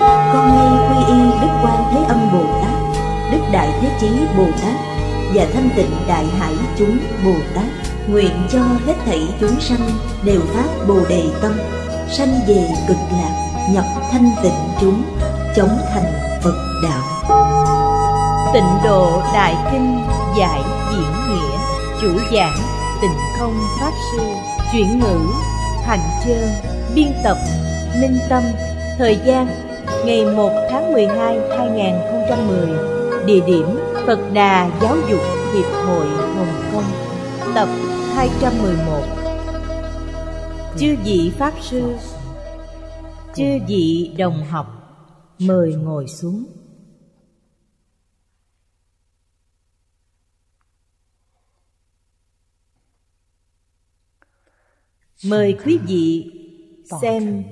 con ngay quy y đức quan thế âm bồ tát đức đại thế chí bồ tát và thanh tịnh đại hải chúng bồ tát nguyện cho hết thảy chúng sanh đều phát bồ đề tâm sanh về cực lạc nhập thanh tịnh chúng chống thành phật đạo tịnh độ đại kinh giải diễn nghĩa chủ giảng tịnh không pháp sư chuyển ngữ Hành Trơn Biên tập Minh Tâm Thời gian ngày 1 tháng 12, 2010, địa điểm Phật Đà Giáo dục Hiệp hội Hồng Kông, tập 211. Chư vị Pháp Sư, chư vị đồng học, mời ngồi xuống. Mời quý vị xem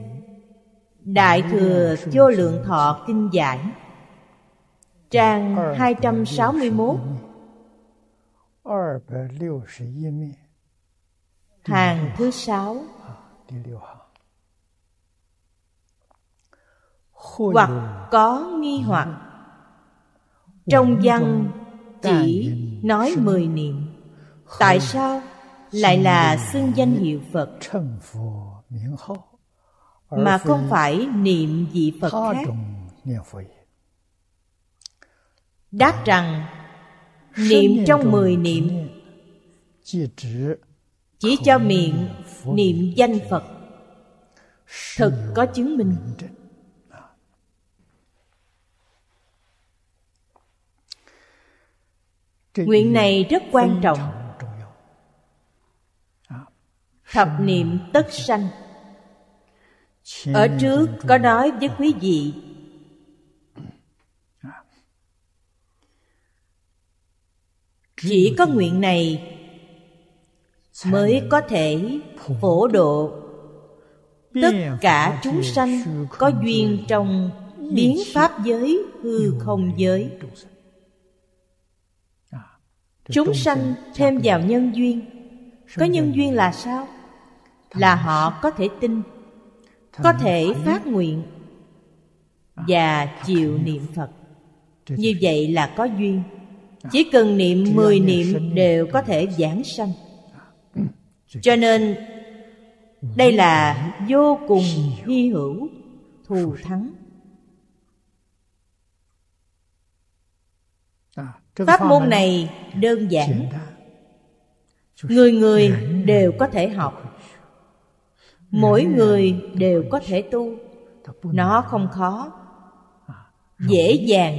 Đại dạ. Thừa Vô Lượng Thọ Kinh Giải Trang 261 Hàng thứ sáu Hoặc có nghi hoặc Trong văn chỉ nói mười niệm Tại sao lại là xưng danh hiệu Phật mà không phải niệm vị Phật khác. Đáp rằng niệm trong mười niệm chỉ cho miệng niệm danh Phật thực có chứng minh. Nguyện này rất quan trọng Thập niệm tất sanh ở trước có nói với quý vị chỉ có nguyện này mới có thể phổ độ tất cả chúng sanh có duyên trong biến pháp giới hư không giới à, chúng sanh thêm vào nhân duyên có nhân duyên là sao là họ có thể tin có thể phát nguyện và chịu niệm Phật. Như vậy là có duyên. Chỉ cần niệm mười niệm đều có thể giảng sanh. Cho nên đây là vô cùng hy hữu, thù thắng. Pháp môn này đơn giản Người người đều có thể học mỗi người đều có thể tu nó không khó à, dễ dàng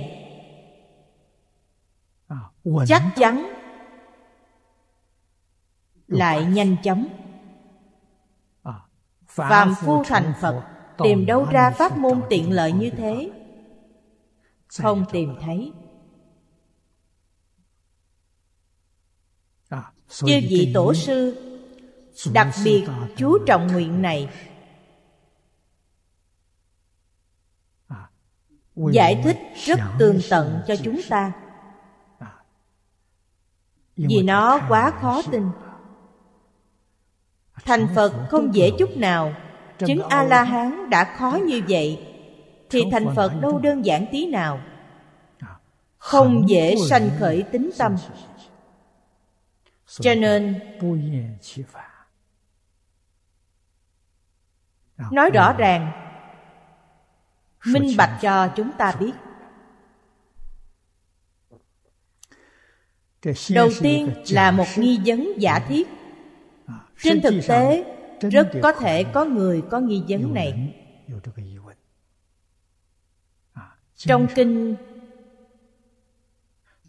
à, chắc chắn lại nhanh chóng à, phàm phu thành phật tìm đâu ra pháp môn tiện lợi như thế không tìm thấy chư vị tổ sư đặc biệt chú trọng nguyện này giải thích rất tường tận cho chúng ta vì nó quá khó tin thành phật không dễ chút nào chứng a la hán đã khó như vậy thì thành phật đâu đơn giản tí nào không dễ sanh khởi tính tâm cho nên nói rõ ràng minh bạch cho chúng ta biết đầu tiên là một nghi vấn giả thiết à, trên thực tế rất có thể có người có nghi vấn này à, trong kinh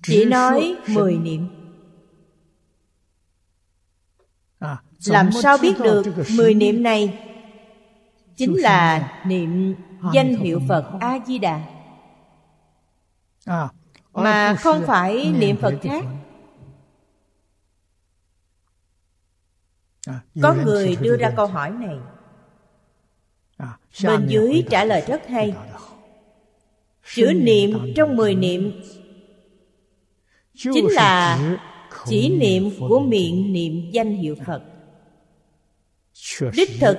chỉ nói mười niệm à, làm sao biết được mười niệm này chính là niệm danh hiệu phật a di đà mà không phải niệm phật khác có người đưa ra câu hỏi này bên dưới trả lời rất hay chữ niệm trong mười niệm chính là chỉ niệm của miệng niệm danh hiệu phật đích thực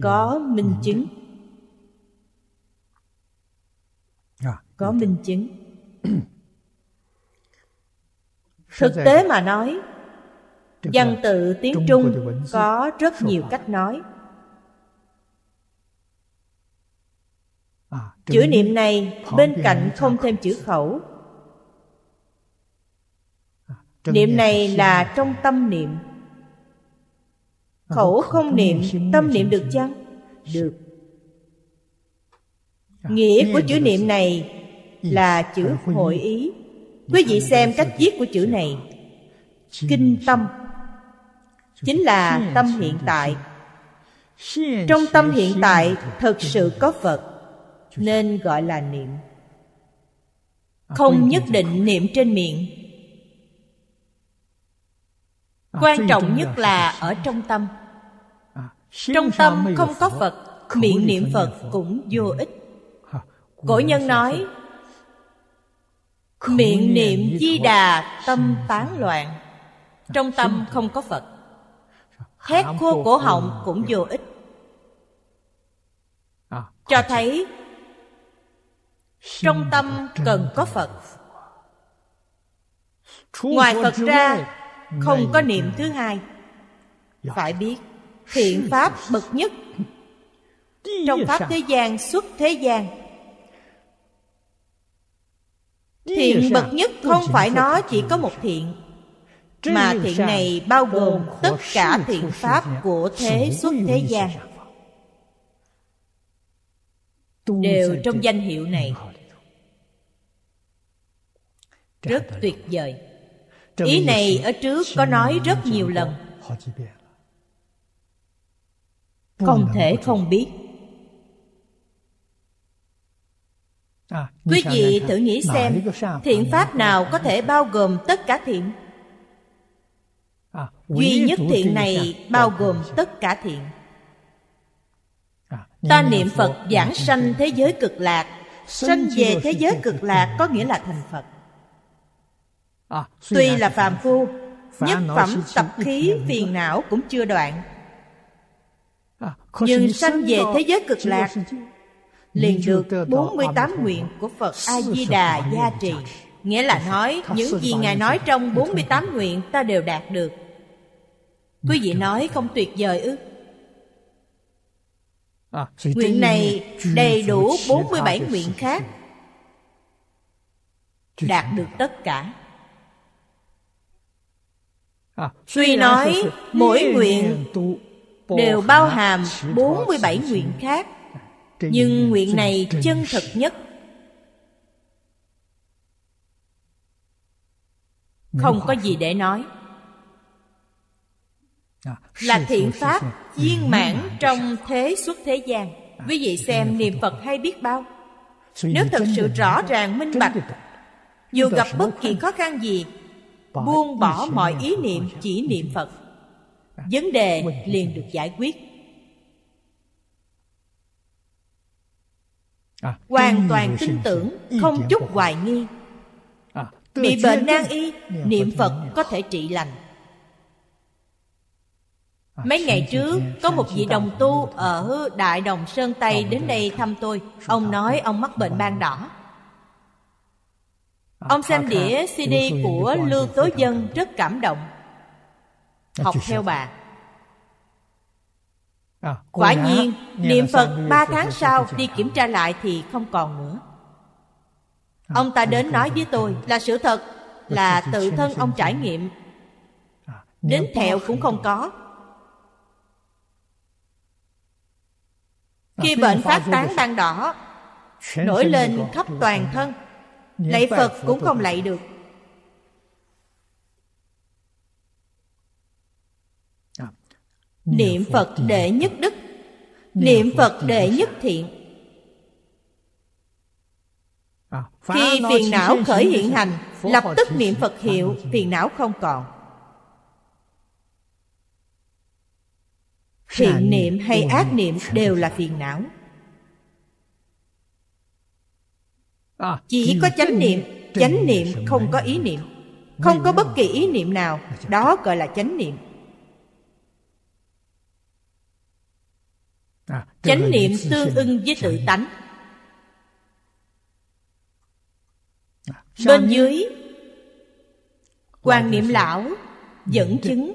có dạ. ừ. dạ, dạ, minh chứng có minh chứng thực tế mà nói văn tự tiếng trung có rất nhiều cách nói à, chữ niệm này bên cạnh không thêm chữ khẩu à, niệm này là trong tâm niệm Khẩu không niệm, tâm niệm được chăng? Được à, Nghĩa của chữ niệm này là chữ hội ý Quý vị xem cách viết của chữ này Kinh tâm Chính là tâm hiện tại Trong tâm hiện tại thật sự có Phật Nên gọi là niệm à, Không nhất định niệm trên miệng à, Quan trọng nhất là ở trong tâm trong tâm không có Phật Miệng niệm Phật cũng vô ích Cổ nhân nói Miệng niệm di đà tâm tán loạn Trong tâm không có Phật Hét khô cổ họng cũng vô ích Cho thấy Trong tâm cần có Phật Ngoài Phật ra Không có niệm thứ hai dạ. Phải biết thiện pháp bậc nhất trong pháp thế gian xuất thế gian thiện bậc nhất không phải nó chỉ có một thiện mà thiện này bao gồm tất cả thiện pháp của thế xuất thế gian đều trong danh hiệu này rất tuyệt vời ý này ở trước có nói rất nhiều lần không thể không biết à, quý vị thử nghĩ xem thiện pháp nào có thể bao gồm tất cả thiện à, duy nhất thiện này bao gồm tất cả thiện à, ta niệm phật giảng sanh thế giới cực lạc sanh về thế giới cực lạc có nghĩa là thành phật tuy là phàm phu nhất phẩm tập khí phiền não cũng chưa đoạn À, nhưng sanh về thế giới cực lạc liền được 48 nguyện của Phật A-di-đà gia trì Nghĩa là nói những gì Ngài nói trong 48 nguyện ta đều đạt được Quý vị nói không tuyệt vời ư à, Nguyện này đầy đủ 47 nguyện khác Đạt được tất cả à, Tuy nói mỗi nguyện đều bao hàm 47 nguyện khác nhưng nguyện này chân thật nhất không có gì để nói à, là thiện pháp viên mãn trong thế xuất thế gian à, quý vị xem niệm phật hay biết bao nếu thật sự rõ ràng minh bạch dù gặp bất kỳ khó khăn gì buông bỏ mọi ý niệm chỉ niệm phật vấn đề liền được giải quyết à, hoàn toàn tin tưởng không chút hoài nghi à, bị bệnh nan y niệm phật có thể trị lành à, Mấy ngày trước có một vị đồng tu ở Đại Đồng Sơn Tây đến đây thăm tôi Ông nói ông mắc bệnh vâng. ban đỏ Ông xem đĩa CD của Lưu Tố Dân rất cảm động học theo bà à, quả nhiên niệm phật ba tháng sau đi kiểm tra à. lại thì không còn nữa à, ông ta đến nói với tôi là sự thật là tự thân ông trải nghiệm đến thẹo cũng không có khi bệnh phát tán đang đỏ nổi lên khắp toàn thân lạy phật cũng không lạy được Niệm Phật đệ nhất đức à, Niệm Phật đệ nhất thiện Khi phiền não khởi hiện hành Lập tức niệm Phật hiệu Phiền não không còn Thiện niệm hay ác niệm đều là phiền não à, Chỉ có chánh niệm Chánh niệm không có ý niệm Không có bất kỳ ý niệm nào dạ, dạ, Đó dạ. gọi là chánh niệm À, chánh niệm tương ưng với tự tánh à, bên dưới quan niệm lão dẫn chứng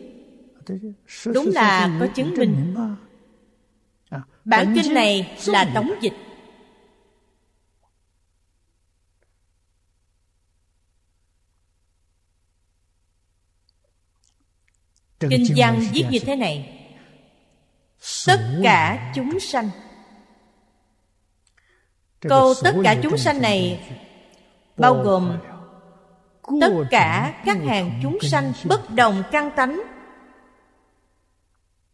đúng là có chứng minh à, bản kinh này là tống dịch kinh văn viết như thế này tất cả chúng sanh câu tất cả chúng sanh này bao gồm tất cả các hàng chúng sanh bất đồng căn tánh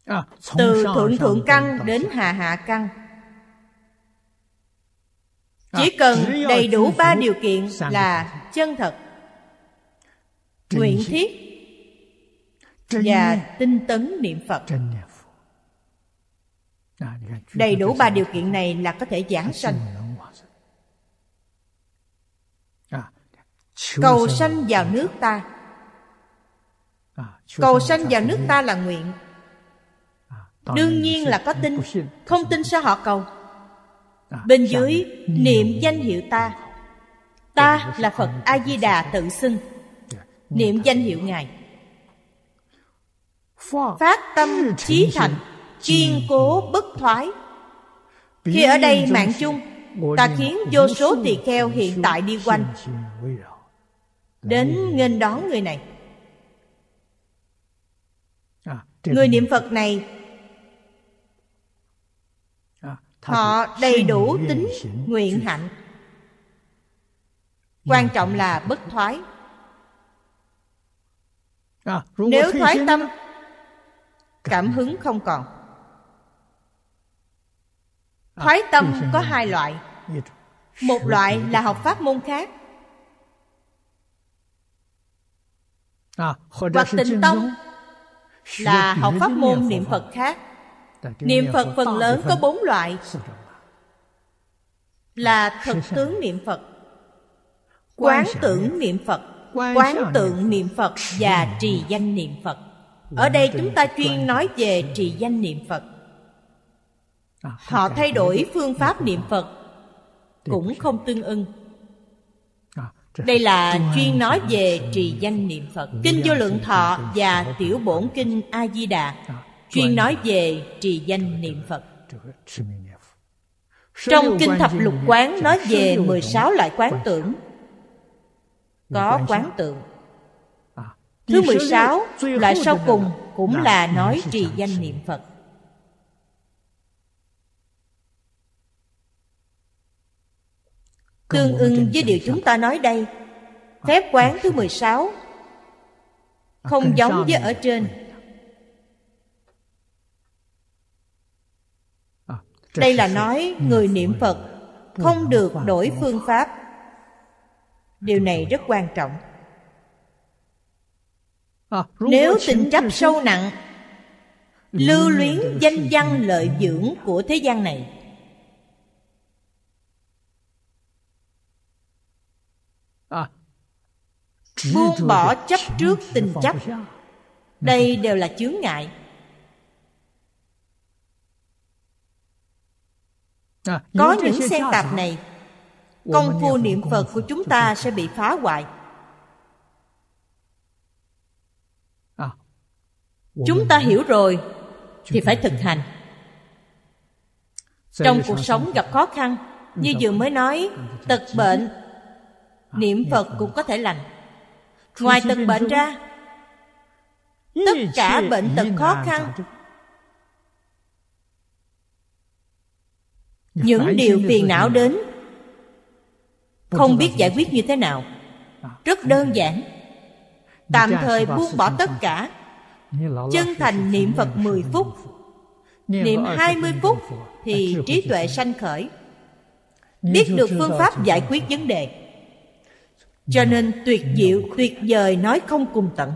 à, từ thượng thượng căn đến hạ hạ căn à, chỉ cần đầy đủ ba điều kiện là chân thật nguyện thiết và tinh tấn niệm phật Đầy đủ ba điều kiện này là có thể giảng à, à, sanh. Cầu sanh vào nước ta. Cầu sanh vào nước ta là nguyện. À, Đương nhiên là có tin, không tin sao họ cầu. Bên dưới niệm danh hiệu ta. Ta là Phật A Di Đà tự xưng. Dạ, niệm danh hiệu Ngài. Phát tâm trí thành kiên ừ. cố bất thoái khi ở đây mạng chung ta khiến vô số tỳ kheo hiện tại đi quanh đến nghênh đón người này à, người niệm phật này à, họ đầy đủ tính nguyện hạnh quan trọng là bất thoái à, nếu thoái tâm cảm hứng không còn thoái tâm có hai loại một loại là học pháp môn khác à, hoặc tịnh tâm là học pháp môn niệm phật khác niệm phật phần lớn có bốn loại là thực tướng niệm phật quán tưởng niệm phật quán tượng niệm phật và trì danh niệm phật ở đây chúng ta chuyên nói về trì danh niệm phật Ờ, họ thay đổi phương pháp niệm phật cũng không tương ưng ờ, đây là chuyên nói về trì danh niệm phật kinh vô lượng thọ và tiểu bổn kinh a di đà ờ, chuyên nói về trì danh niệm phật trong kinh thập lục quán nói về 16 loại quán tưởng có quán tưởng à, thứ 16 loại sau cùng cũng là nói trì danh niệm phật Tương ưng với điều chúng ta nói đây Phép ờ, quán thứ 16 Không giống với ở trên ờ, Đây là nói ừ, người niệm Phật Không được đổi phương pháp Điều này rất quan trọng ờ, Nếu tình chấp sâu nặng Lưu luyến danh văn lợi dưỡng của thế gian này buông bỏ chấp trước tình chấp đây đều là chướng ngại à, có những xen tạp này công phu niệm phật của chúng ta sẽ bị phá hoại à. chúng ta hiểu rồi thì phải thực hành trong cuộc sống gặp khó khăn như vừa mới nói tật bệnh à, niệm phật cũng có thể lành Ngoài từng bệnh ra Tất cả bệnh tật khó khăn Những điều phiền não đến Không biết giải quyết như thế nào Rất đơn giản Tạm thời buông bỏ tất cả Chân thành niệm Phật 10 phút Niệm 20 phút Thì trí tuệ sanh khởi Biết được phương pháp giải quyết vấn đề cho nên tuyệt diệu tuyệt vời nói không cùng tận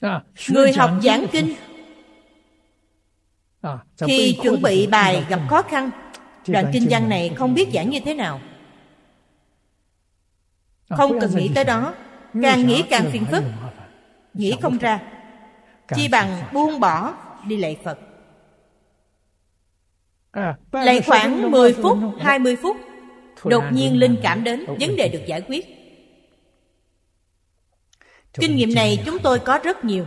à, người học giảng kinh à, khi chuẩn bị bài gặp khó khăn đoạn kinh văn này không biết giảng như thế nào à, không cần nghĩ tới đó càng nghĩ càng phiền phức nghĩ không ra chi bằng buông bỏ đi lạy phật À, Lại khoảng 10 phút, 20 phút Đột à, nhiên linh cảm đến Vấn đề được giải quyết Kinh nghiệm này chúng tôi có rất nhiều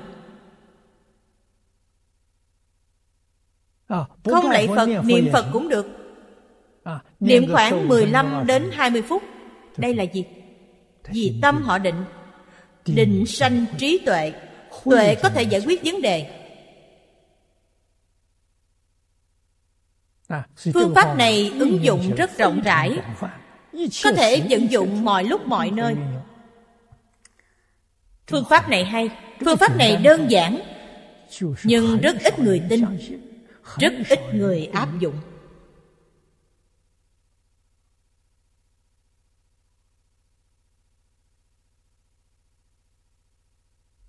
ờ, Không lạy Phật, niệm Phật cũng được à, Niệm khoảng 15 đến 20 phút Đây là gì? Vì tâm họ định Định sanh trí tuệ Tuệ có thể giải quyết vấn đề À, phương pháp này ứng dụng rất rộng rãi có thể vận dụng mọi lúc mọi nơi phương pháp này hay phương pháp này đơn giản nhưng rất ít người tin rất ít người áp dụng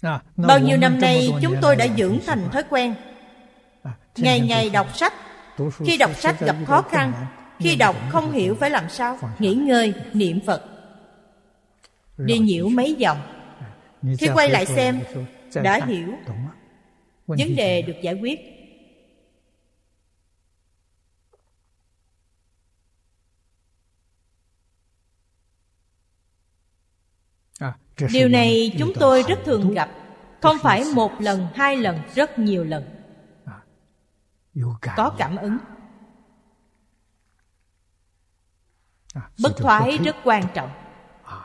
à, bao nhiêu năm nay chúng tôi đã dưỡng thành thói quen à, ngày ngày đọc sách khi đọc sách gặp khó khăn Khi đọc không hiểu phải làm sao Nghỉ ngơi, niệm Phật Đi nhiễu mấy dòng à, Khi quay lại xem Đã hiểu Vấn đề được giải quyết à, điều này chúng tôi rất thường gặp không phải một lần hai lần rất nhiều lần có cảm ứng à, bất thoái rất quan trọng à,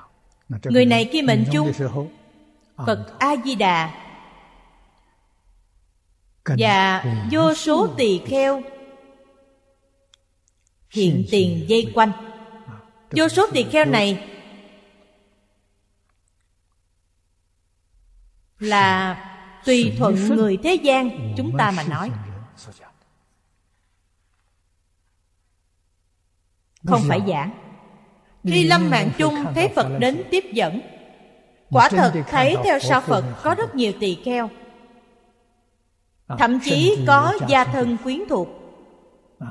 người này khi mệnh chung à, phật a di đà và vô số tỳ kheo hiện tiền dây quanh vô số tỳ kheo này là tùy thuận người thế gian chúng ta mà nói không phải dạ. giảng khi lâm mạng chung thấy phật đến tiếp dẫn quả thật thấy theo sau phật có rất nhiều tỳ kheo à, thậm chí có gia thân quyến thuộc à,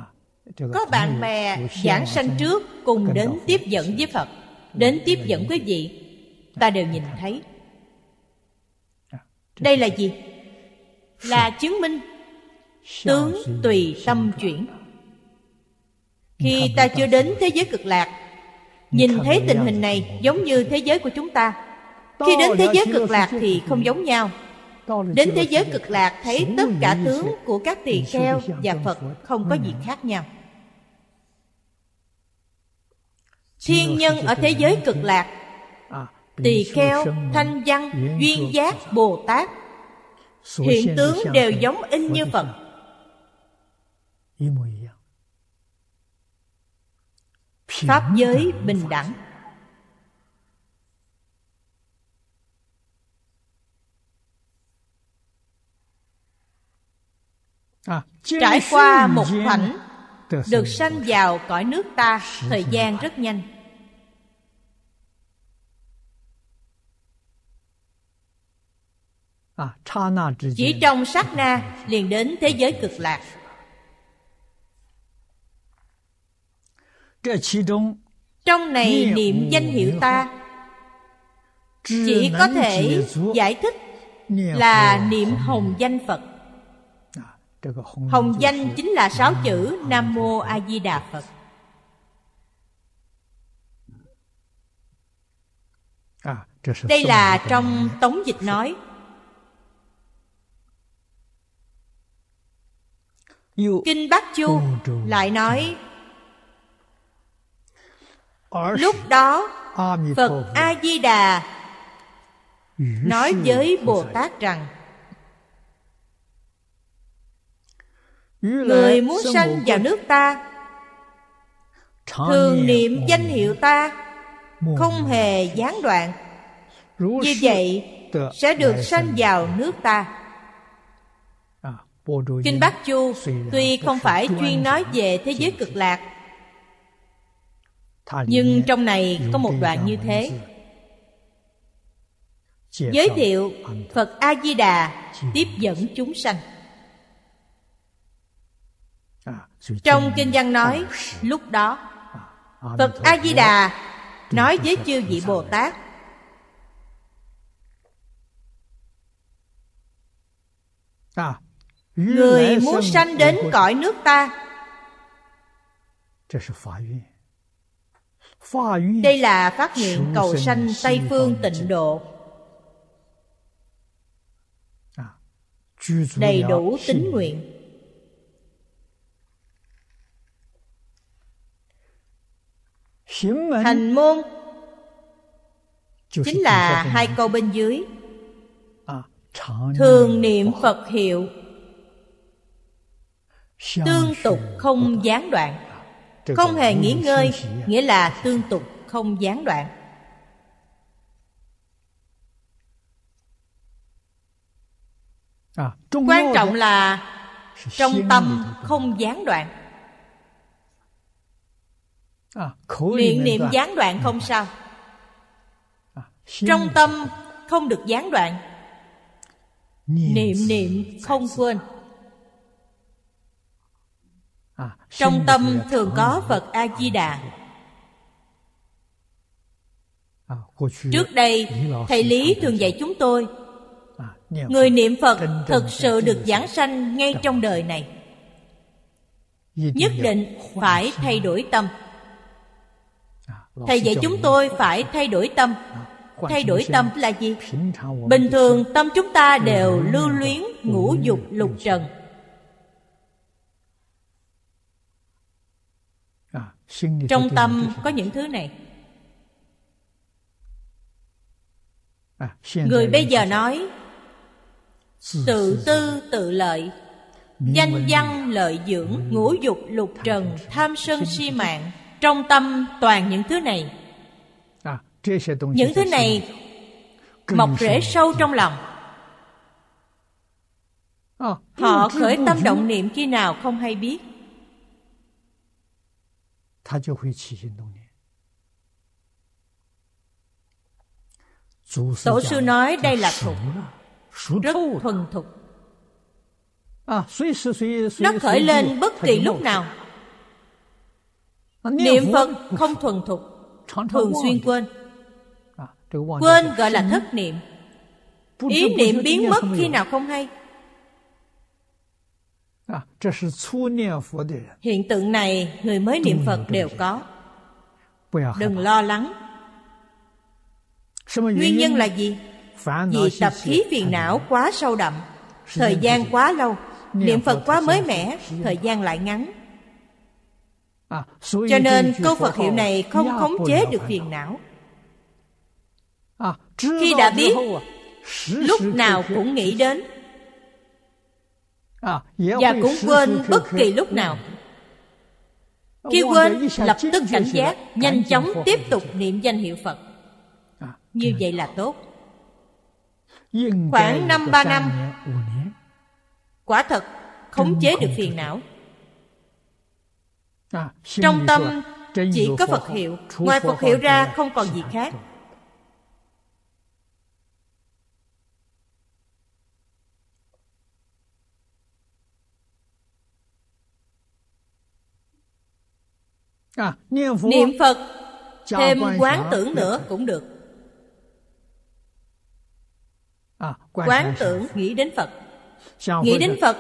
có bạn bè giảng sanh trước cùng đến tiếp dẫn với phật đến tiếp dẫn quý vị ta đều nhìn à, thấy đây là gì là chứng minh tướng tùy tâm chuyển khi ta chưa đến thế giới cực lạc nhìn thấy tình hình này giống như thế giới của chúng ta khi đến thế giới cực lạc thì không giống nhau đến thế giới cực lạc thấy tất cả tướng của các tỳ kheo và phật không có gì khác nhau thiên nhân ở thế giới cực lạc tỳ kheo thanh văn duyên giác bồ tát hiện tướng đều giống in như phật pháp giới bình đẳng à, trải qua một khoảnh được sanh vào cõi nước ta thời gian rất nhanh à, chỉ trong sát na liền đến thế giới cực lạc trong này niệm danh hiệu ta chỉ có thể giải thích là niệm hồng danh phật hồng danh chính là sáu chữ nam mô a di đà phật đây là trong tống dịch nói kinh bắc chu lại nói Lúc đó Phật A-di-đà Nói với Bồ Tát rằng Người muốn sanh vào nước ta Thường niệm danh hiệu ta Không hề gián đoạn Như vậy sẽ được sanh vào nước ta à, Kinh Bắc Chu tuy không phải chuyên nói về thế giới cực lạc nhưng trong này có một đoạn như thế giới thiệu phật a di đà tiếp dẫn chúng sanh à, trong kinh văn nói lúc đó à, phật a di đà nói với chư vị bồ tát à, người muốn sanh đến cõi nước ta đây là phát hiện cầu sanh Tây Phương tịnh độ à, Đầy đủ tín nguyện thành môn Chính là hai câu bên dưới à, Thường niệm Phật hiệu Tương tục không gián đoạn không hề nghỉ ngơi à. nghĩa là tương tục không gián đoạn à, quan trọng là trong tâm không gián đoạn à, miệng niệm gián đoạn không sao trong tâm không được gián đoạn niệm niệm không quên À, trong tâm thường có ờ. phật a di đà à, trước đây thầy lý thường dạy chúng tôi à, người niệm phật thực sự được giảng sanh ngay dạ. trong đời này nhất định phải thay đổi tâm thầy dạy chúng tôi phải thay đổi tâm thay đổi tâm là gì bình thường tâm chúng ta đều lưu luyến ngũ dục lục trần trong tâm có những thứ này à, người bây giờ nói tự tư tự lợi danh văn lợi dưỡng ngũ dục lục trần tham sân si mạng trong tâm toàn những thứ này à, những thứ này mọc rễ sâu trong lòng à, họ khởi tâm động niệm khi nào không hay biết 他就会起心动念。Tổ sư nói đây là thục, rất thuần thục. Nó khởi lên bất kỳ lúc nào. Niệm Phật không thuần thục, thường xuyên quên. Quên gọi là thất niệm. Ý niệm biến mất khi nào không hay. Hiện tượng này người mới niệm Phật đều có. Đừng lo lắng. Nguyên nhân là gì? Vì tập khí phiền não quá sâu đậm, thời gian quá lâu, niệm Phật quá mới mẻ, thời gian lại ngắn. À, Cho nên câu Phật hiệu này không khống chế được phiền não. À, Khi đã biết, lúc nào cũng nghĩ đến À, và cũng quên bất kỳ lúc nào ừ. khi quên lập tức cảnh giác nhanh chóng tiếp tục niệm danh hiệu phật à, như ừ. vậy là tốt khoảng năm ba năm quả thật khống chế được phiền não à, trong tâm chỉ có phật hiệu ngoài phật hiệu ra không còn gì khác À, niệm phật thêm quán tưởng nữa cũng được à, quán tưởng nghĩ đến phật nghĩ đến phật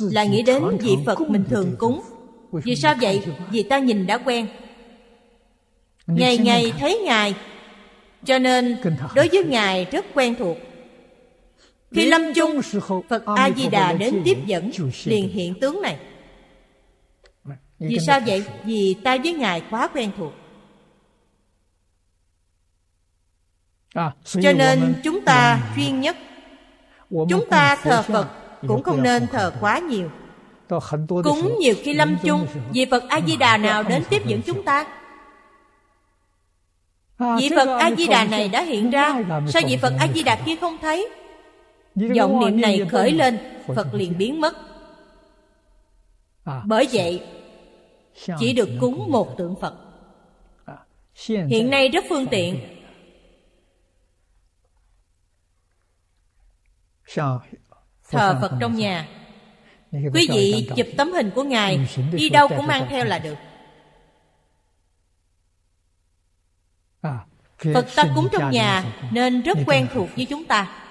là nghĩ đến vị phật mình thường cúng vì sao vậy vì ta nhìn đã quen ngày ngày thấy ngài cho nên đối với ngài rất quen thuộc khi lâm chung phật a di đà đến tiếp dẫn liền hiện tướng này vì sao vậy? Vì ta với Ngài quá quen thuộc. À, Cho nên chúng ta à, chuyên nhất. Chúng ta thờ à? Phật cũng không nên thờ quá nhiều. cũng nhiều khi lâm chung, vì Phật A-di-đà nào đến tiếp dẫn chúng ta? Vị Phật A-di-đà này đã hiện ra, sao vị Phật A-di-đà kia không thấy? Vọng niệm này khởi lên, Phật liền biến mất. Bởi vậy, chỉ được cúng một tượng phật hiện nay rất phương tiện thờ phật trong nhà quý vị chụp tấm hình của ngài đi đâu cũng mang theo là được phật ta cúng trong nhà nên rất quen thuộc với chúng ta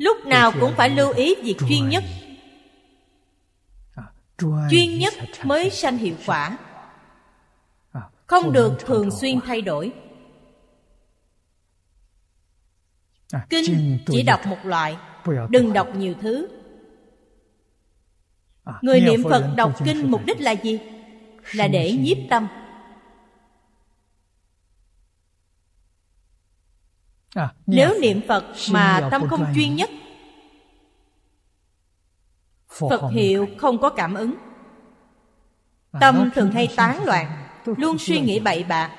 lúc nào cũng phải lưu ý việc duy nhất chuyên nhất mới sanh hiệu quả à, không được thường xuyên thay đổi à, kinh chỉ đọc một loại đừng đọc nhiều thứ à, người niệm phật đọc kinh mục đích là gì là để nhiếp tâm nếu niệm phật mà tâm không chuyên nhất Phật hiệu không có cảm ứng Tâm thường hay tán loạn Luôn suy nghĩ bậy bạ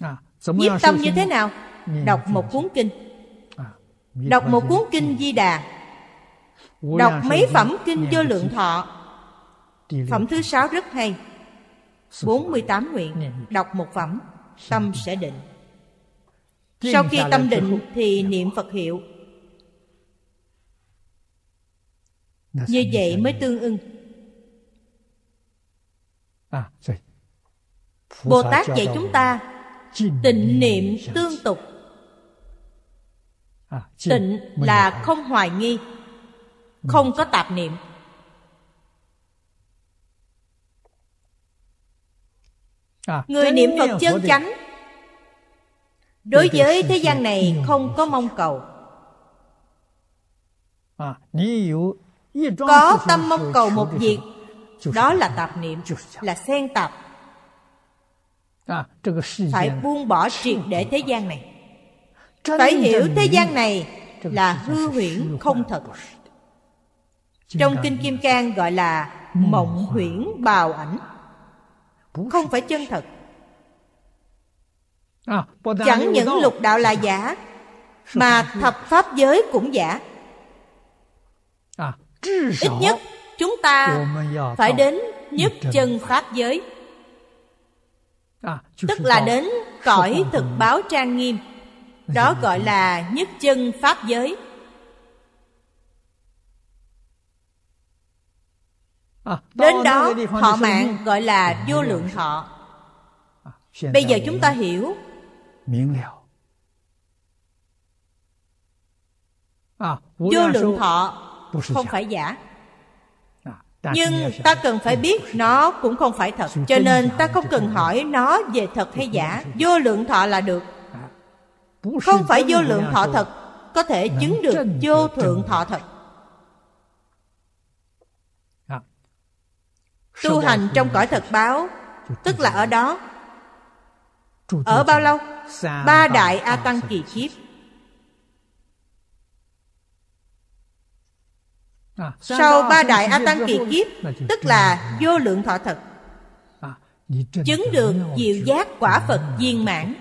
à, Nhiếp tâm như thế nào? Đọc một cuốn kinh à, Đọc một cuốn kinh Di Đà Đọc mấy phẩm kinh vô lượng thọ Phẩm thứ sáu rất hay 48 nguyện Đọc một phẩm Tâm sẽ định Sau khi tâm định thì niệm Phật hiệu Như vậy mới tương ưng à, Bồ Tát dạy chúng ta Tịnh niệm tương tục à, Tịnh là không hoài nghi Không ừ. có tạp niệm à, Người niệm Phật chân chánh Đối với thế gian này không có mong cầu có tâm mong cầu một việc đó là tạp niệm là xen tạp phải buông bỏ triệt để thế gian này phải hiểu thế gian này là hư huyễn không thật trong kinh kim cang gọi là mộng huyễn bào ảnh không phải chân thật chẳng những lục đạo là giả mà thập pháp giới cũng giả ít nhất chúng ta phải đến nhất chân pháp giới à, tức là đến cõi thực báo trang nghiêm đó dạ, dạ, gọi dạ. là nhất chân pháp giới à, đến đó thọ mạng gọi là à, vô lượng thọ bây giờ chúng ta hiểu vô lượng thọ không phải giả à, nhưng ta cần phải biết nó cũng không phải thật cho nên ta không cần hỏi nó về thật hay giả vô lượng thọ là được à, không phải vô lượng thọ thật có thể chứng được vô thượng thọ thật à, tu hành trong cõi thật báo tức là ở đó ở bao lâu ba đại a tăng kỳ kiếp À, sau ba đại a tăng kỳ kiếp tức là vô lượng thọ thật à, chứng được diệu giác quả phật viên mãn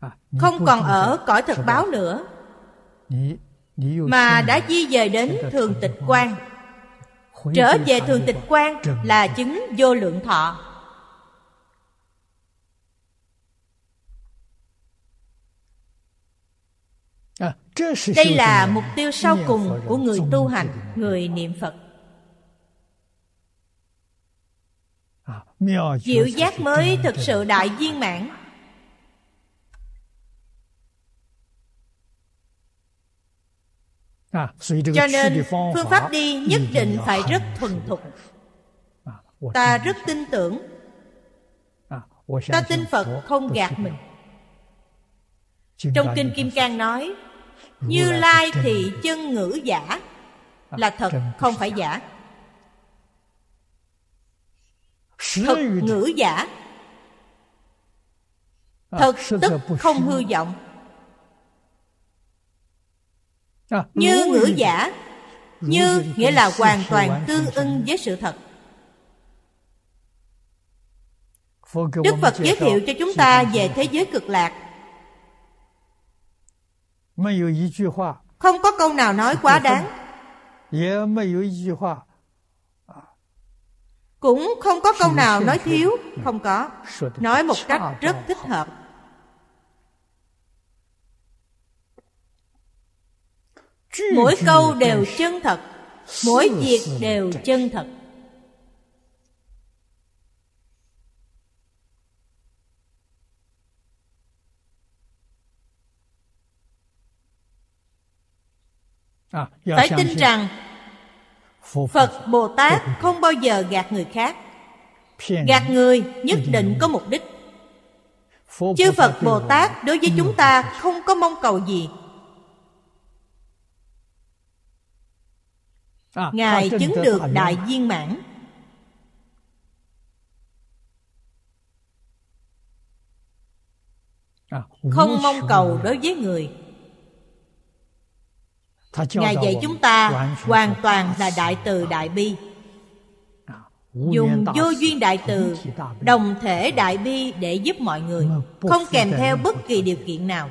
à, không còn ở cõi thực báo nữa mà đã di về đến thường tịch quan trở về thường tịch quan là chứng vô lượng thọ đây là mục tiêu sau cùng của người tu hành người niệm phật à, diệu giác mới thực sự đại viên mãn à, cho nên phương pháp đi nhất định phải rất thuần thục à, ta rất tin tưởng ta tin phật không gạt mình trong kinh kim cang nói như Lai thì chân ngữ giả Là thật không phải giả Thật ngữ giả à, Thật tức không hư vọng à, Như ngữ giả Như nghĩa là hoàn toàn tương ưng với sự thật Đức Phật giới thiệu cho chúng ta về thế giới cực lạc không có câu nào nói quá đáng. Cũng không có câu nào nói thiếu, không có. Ừ. Nói một cách rất thích hợp. Mỗi câu đều chân thật, mỗi việc đều chân thật. À, phải tin rằng phật bồ tát không bao giờ gạt người khác gạt người nhất định có mục đích chư phật bồ tát đối với chúng ta không có mong cầu gì à, ngài chứng được đại viên mãn à, không mong cầu đối với người Ngài dạy chúng ta hoàn toàn là đại từ đại bi à, Dùng vô duyên đại từ Đồng thể đại bi để giúp mọi người Không kèm theo bất kỳ điều kiện nào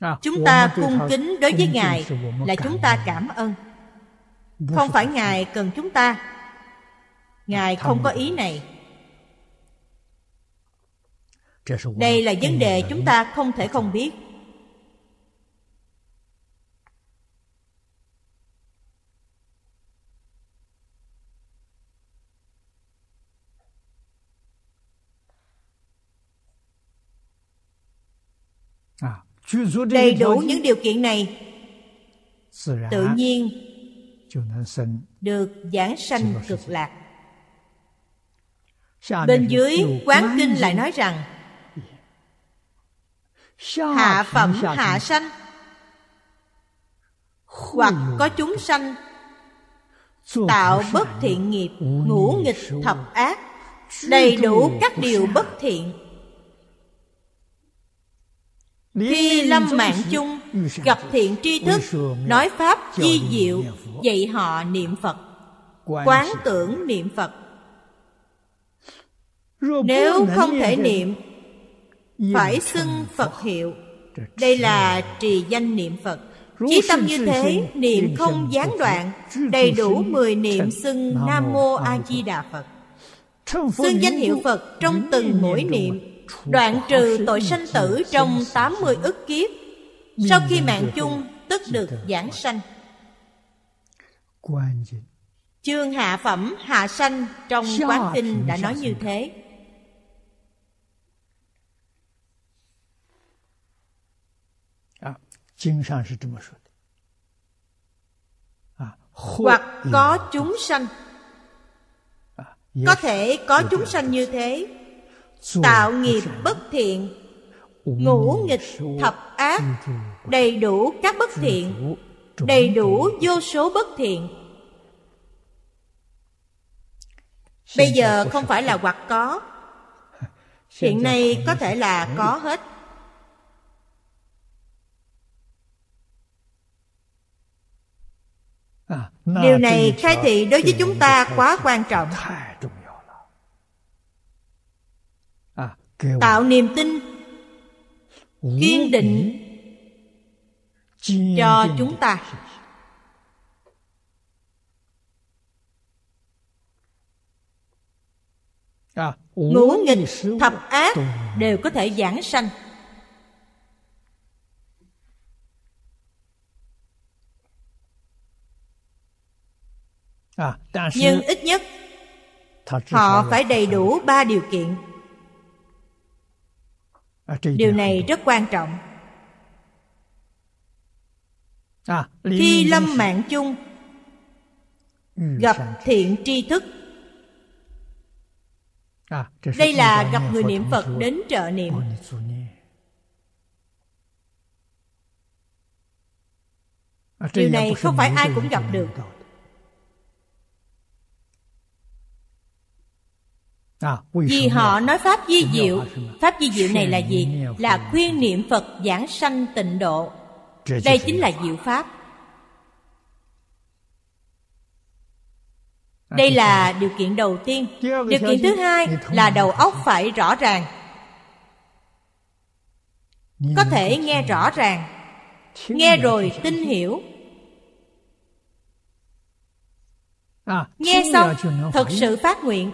à, Chúng ta cung kính đối với Ngài Là chúng ta cảm ơn Không phải Ngài cần chúng ta Ngài không có ý này Đây là vấn đề chúng ta không thể không biết À, đầy đủ những điều kiện này tự nhiên được giảng sanh cực lạc bên dưới quán kinh lại nói rằng hạ phẩm hạ sanh hoặc có chúng sanh tạo bất thiện nghiệp ngũ nghịch thập ác đầy đủ các điều bất thiện khi lâm mạng chung Gặp thiện tri thức Nói Pháp di diệu Dạy họ niệm Phật Quán tưởng niệm Phật Nếu không thể niệm Phải xưng Phật hiệu Đây là trì danh niệm Phật Chí tâm như thế Niệm không gián đoạn Đầy đủ mười niệm xưng Nam Mô A Di Đà Phật Xưng danh hiệu Phật Trong từng mỗi niệm đoạn trừ tội sanh tử trong 80 ức kiếp sau khi mạng chung tức được giảng sanh chương hạ phẩm hạ sanh trong quán kinh đã nói như thế à, à, hoặc có chúng sanh à, có thể có chúng sanh như thế tạo nghiệp bất thiện ngũ nghịch thập ác đầy đủ các bất thiện đầy đủ vô số bất thiện bây giờ không phải là hoặc có hiện nay có thể là có hết à, điều này khai thị đối với chúng ta quá quan trọng tạo niềm tin kiên định cho chúng ta à, ngũ nghịch thập ác đều có thể giảng sanh à, nhưng ít nhất họ phải đầy đủ ba điều kiện À, điều này rất quan trọng à, khi lâm mạng chung ừ, gặp thiện tri thức à, đây là gặp người niệm phật đến trợ niệm điều này không phải ai cũng gặp được À, vì họ nói pháp di diệu pháp di diệu này là gì là khuyên niệm phật giảng sanh tịnh độ đây chính là diệu pháp à, đây là điều kiện đầu tiên điều kiện thứ hai là đầu óc phải rõ ràng có thể nghe rõ ràng nghe rồi tin hiểu à, nghe xong thật sự phát nguyện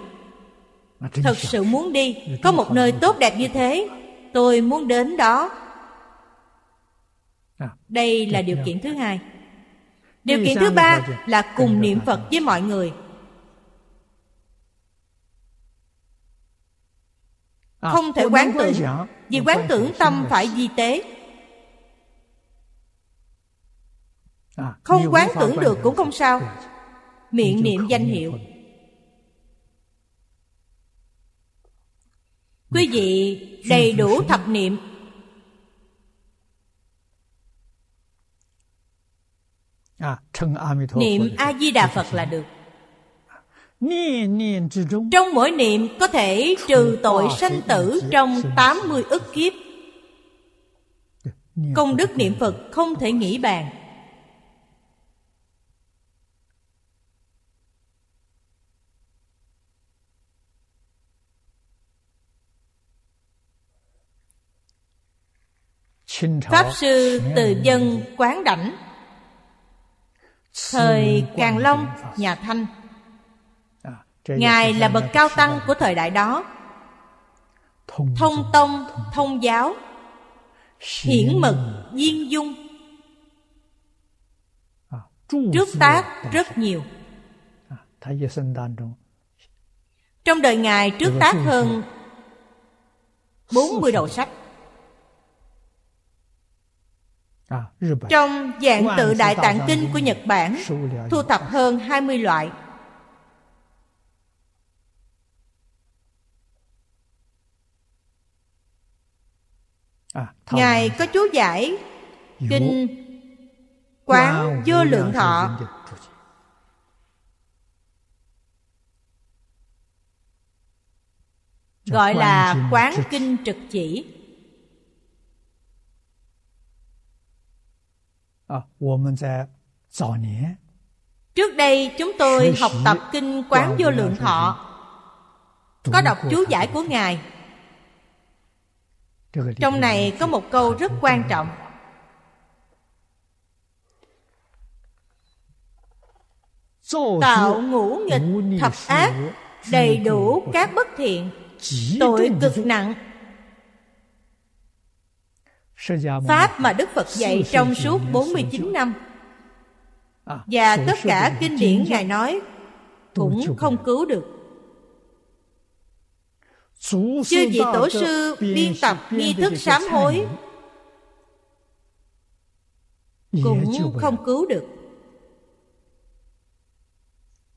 thật sự muốn đi có một nơi tốt đẹp như thế tôi muốn đến đó à. đây là điều kiện thứ hai điều kiện thứ ba là cùng niệm phật với mọi người à, không thể quán tưởng vì quán tưởng tâm phải di tế à, không quán tưởng được cũng không sao miệng niệm danh hiệu quý dạ. vị dạ, đầy dạ, đủ thập niệm à, niệm a di đà phật là được trong mỗi niệm có thể trừ tội sanh tử trong 80 ức kiếp Công đức niệm Phật không thể nghĩ bàn pháp sư từ dân quán đảnh thời càn long nhà thanh à, ngài là bậc cao tăng của thời đại đó thông tông thông giáo hiển mật viên dung à, trước tác rất nhiều à, trong đời ngài trước tác hơn 40 đầu sách À, Trong dạng tự đại tạng kinh của Nhật Bản Thu thập hơn 20 loại à, Ngài có chú giải Kinh Quán Vô Lượng Thọ Gọi là Quán Kinh Trực Chỉ À, Trước đây chúng tôi học tập kinh Quán Vô Lượng Thọ Có đọc chú giải của Ngài Trong này có một câu rất quan trọng Tạo ngũ nghịch thập ác Đầy đủ các bất thiện Tội cực nặng Pháp mà Đức Phật dạy trong suốt 49 năm à, Và tất cả kinh điển Ngài nói Cũng không cứu được dạ, Chư vị tổ sư biên tập nghi thức sám hối Cũng không cứu được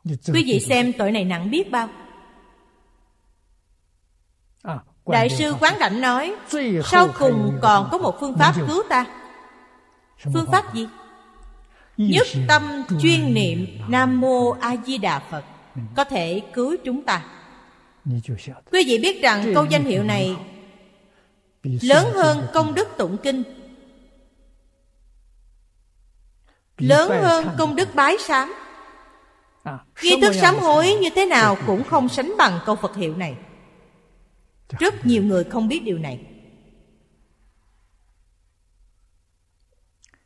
dạ, Quý vị xem tội này nặng biết bao Đại sư Quán Đảnh nói Sau cùng còn có một phương pháp cứu ta Phương pháp gì? Nhất tâm chuyên niệm Nam Mô A Di Đà Phật Có thể cứu chúng ta Quý vị biết rằng câu danh hiệu này Lớn hơn công đức tụng kinh Lớn hơn công đức bái sám à, Nghi thức sám hối như thế nào cũng không sánh bằng câu Phật hiệu này rất nhiều người không biết điều này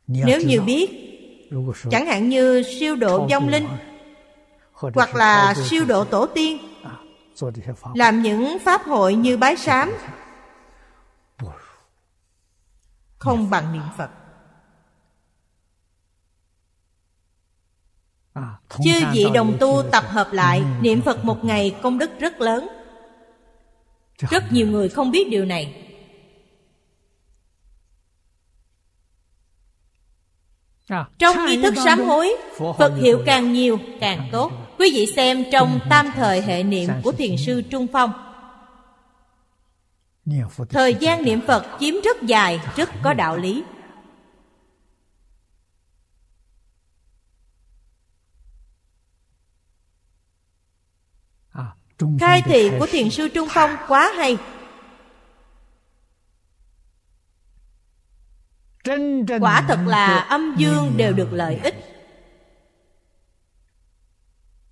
Nếu như biết Chẳng hạn như siêu độ vong linh Hoặc là siêu độ tổ tiên à, Làm những pháp hội như bái sám Không bằng à, niệm Phật Chư vị đồng tu tập hợp lại Niệm Phật một ngày công đức rất lớn rất nhiều người không biết điều này à, Trong nghi thức sám hối Phật hiệu càng nhiều càng tốt Quý vị xem trong tam thời hệ niệm của Thiền sư Trung Phong Thời gian niệm Phật chiếm rất dài, rất có đạo lý Khai thị của thiền sư Trung Phong quá hay Quả thật là âm dương đều được lợi ích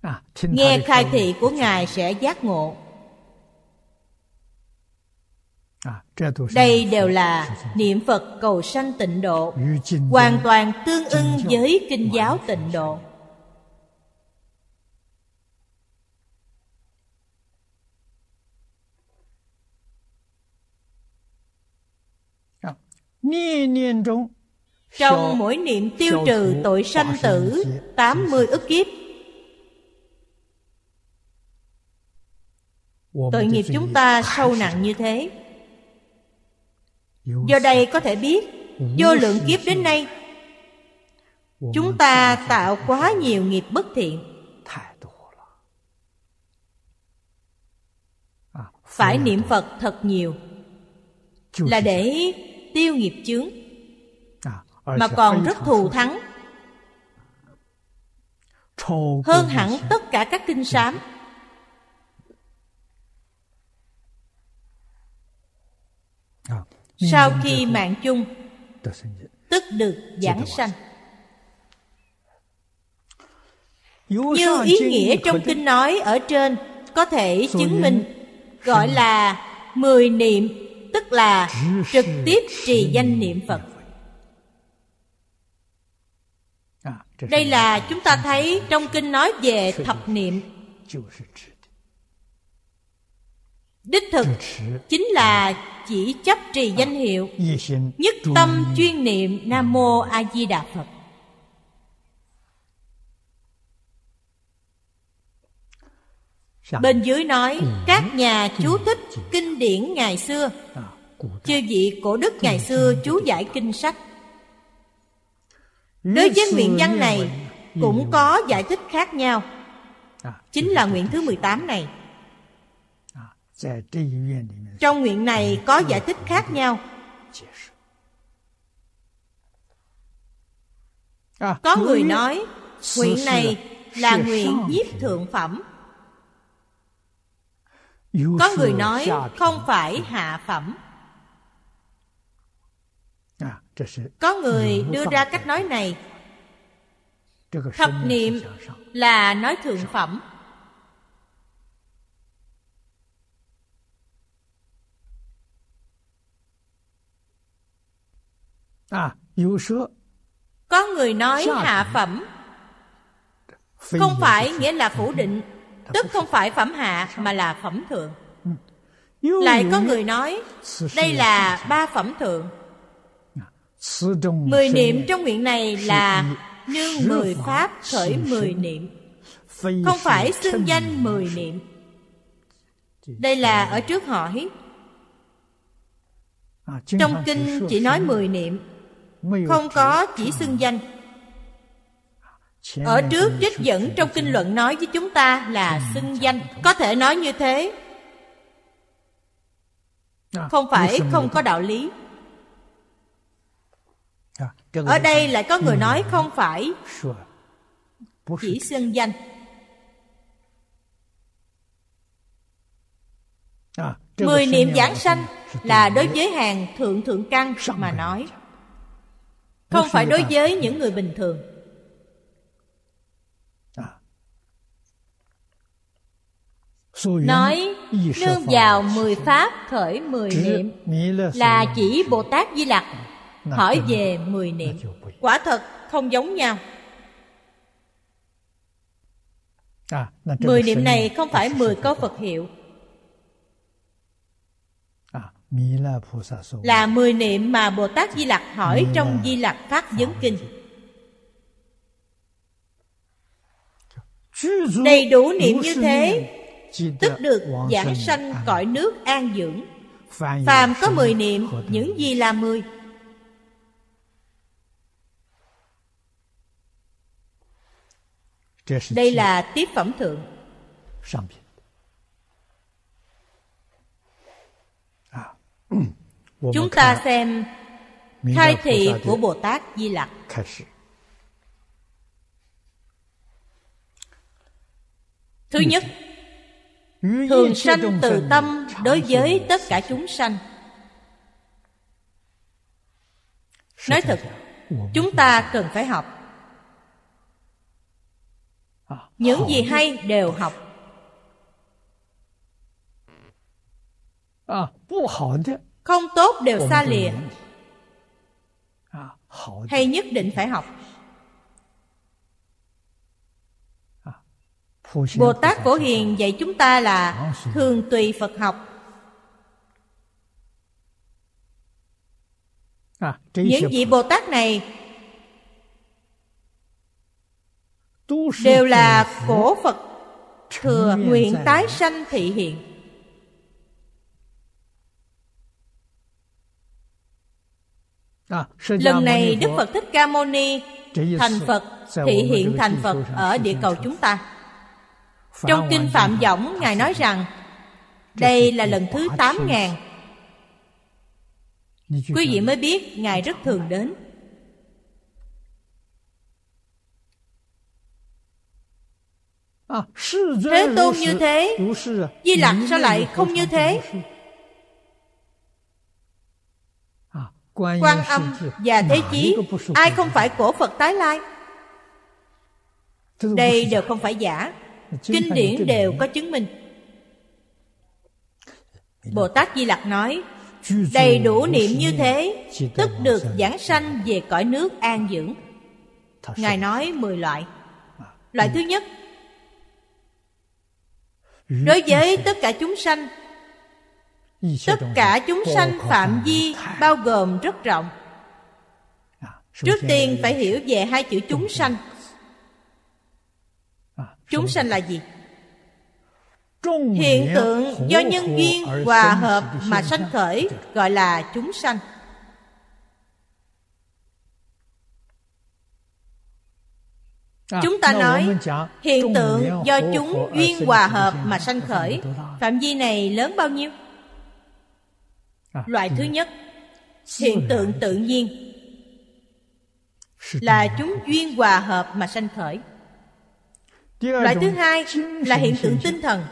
à, Nghe khai thị của Ngài sẽ giác ngộ à, Đây đều là niệm Phật cầu sanh tịnh độ Hoàn toàn tương ưng với kinh giáo tịnh độ Trong mỗi niệm tiêu trừ tội sanh tử 80 ức kiếp Tội nghiệp chúng ta sâu nặng như thế Do đây có thể biết Vô lượng kiếp đến nay Chúng ta tạo quá nhiều nghiệp bất thiện à, Phải niệm Phật thật nhiều Là để tiêu nghiệp chướng à, mà còn rất thù thắng hơn hẳn tất cả các kinh sám à, sau khi mạng chung tức được giảng sanh như ý nghĩa trong kinh nói ở trên có thể chứng minh gọi là mười niệm tức là trực tiếp trì danh niệm phật đây là chúng ta thấy trong kinh nói về thập niệm đích thực chính là chỉ chấp trì danh hiệu nhất tâm chuyên niệm nam mô a di đà phật Dạ. Bên dưới nói các nhà chú thích kinh điển ngày xưa dạ, Chư vị cổ đức ngày xưa chú giải kinh sách Đối với nguyện văn này cũng có giải thích khác nhau dạ, Chính là nguyện thứ 18 này Trong nguyện này có giải thích khác nhau Có người nói nguyện này là nguyện nhiếp thượng phẩm có người nói không phải hạ phẩm à, Có người đưa ra cách nói này Thập niệm là nói thượng phẩm à, Có người nói hạ phẩm Không phải nghĩa là phủ định tức không phải phẩm hạ mà là phẩm thượng ừ. lại có người nói đây là ba phẩm thượng à, mười niệm trong nguyện này là nương mười pháp khởi mười niệm không phải xưng danh mười niệm đây là ở trước hỏi à, trong kinh chỉ nói mười niệm không có chỉ xưng danh ở trước trích dẫn trong kinh luận nói với chúng ta là xưng danh có thể nói như thế à, không phải không có đạo lý à, ở đây lại có người nói không phải chỉ xưng danh à, mười niệm giảng sanh là đối với hàng thượng thượng căn mà nói không phải đối với những người bình thường Nói nương vào mười pháp khởi mười niệm Là chỉ Bồ Tát Di Lặc Hỏi về mười niệm Quả thật không giống nhau à, Mười niệm này không phải mười câu Phật hiệu à, Là mười niệm mà Bồ Tát Di Lặc hỏi trong Di Lặc Phát Vấn Kinh Đầy đủ niệm như thế tức được giảng sanh cõi nước an dưỡng phàm có mười niệm những gì là mười đây là tiếp phẩm thượng à. chúng ta xem khai thị của bồ tát di lặc thứ nhất thường sanh từ tâm đối với tất cả chúng sanh nói thật chúng ta cần phải học à, những gì hay đều học à, không tốt đều xa lìa à, hay nhất định phải học Bồ Tát Phổ Hiền dạy chúng ta là thường tùy Phật học. À, Những vị Bồ Tát này đều là cổ Phật thừa nguyện tái sanh thị hiện. À, Lần này Đức Phật Thích Ca Mâu Ni thành Phật thị hiện thành Phật ở địa cầu chúng ta. Trong Kinh Phạm Võng Ngài nói rằng Đây là lần thứ 8 ngàn Quý vị mới biết Ngài rất thường đến à, Thế tôn như thế à, Di lạc sao lại không như thế à, Quan âm và Thế Chí Ai không phải cổ Phật tái lai Đây đều không phải giả kinh điển đều có chứng minh bồ tát di lặc nói đầy đủ niệm như thế tức được giảng sanh về cõi nước an dưỡng ngài nói mười loại à, loại ừ. thứ nhất đối với tất cả chúng sanh tất cả chúng sanh phạm vi bao gồm rất rộng à, trước tiên phải hiểu về hai chữ chúng sanh chúng sanh là gì hiện tượng do nhân duyên hòa hợp mà sanh khởi gọi là chúng sanh à, chúng ta nói à, ừ. hiện tượng do chúng duyên hòa hợp mà sanh khởi phạm vi này lớn bao nhiêu loại thứ nhất hiện tượng tự nhiên là chúng duyên hòa hợp mà sanh khởi Loại thứ hai là hiện tượng tinh thần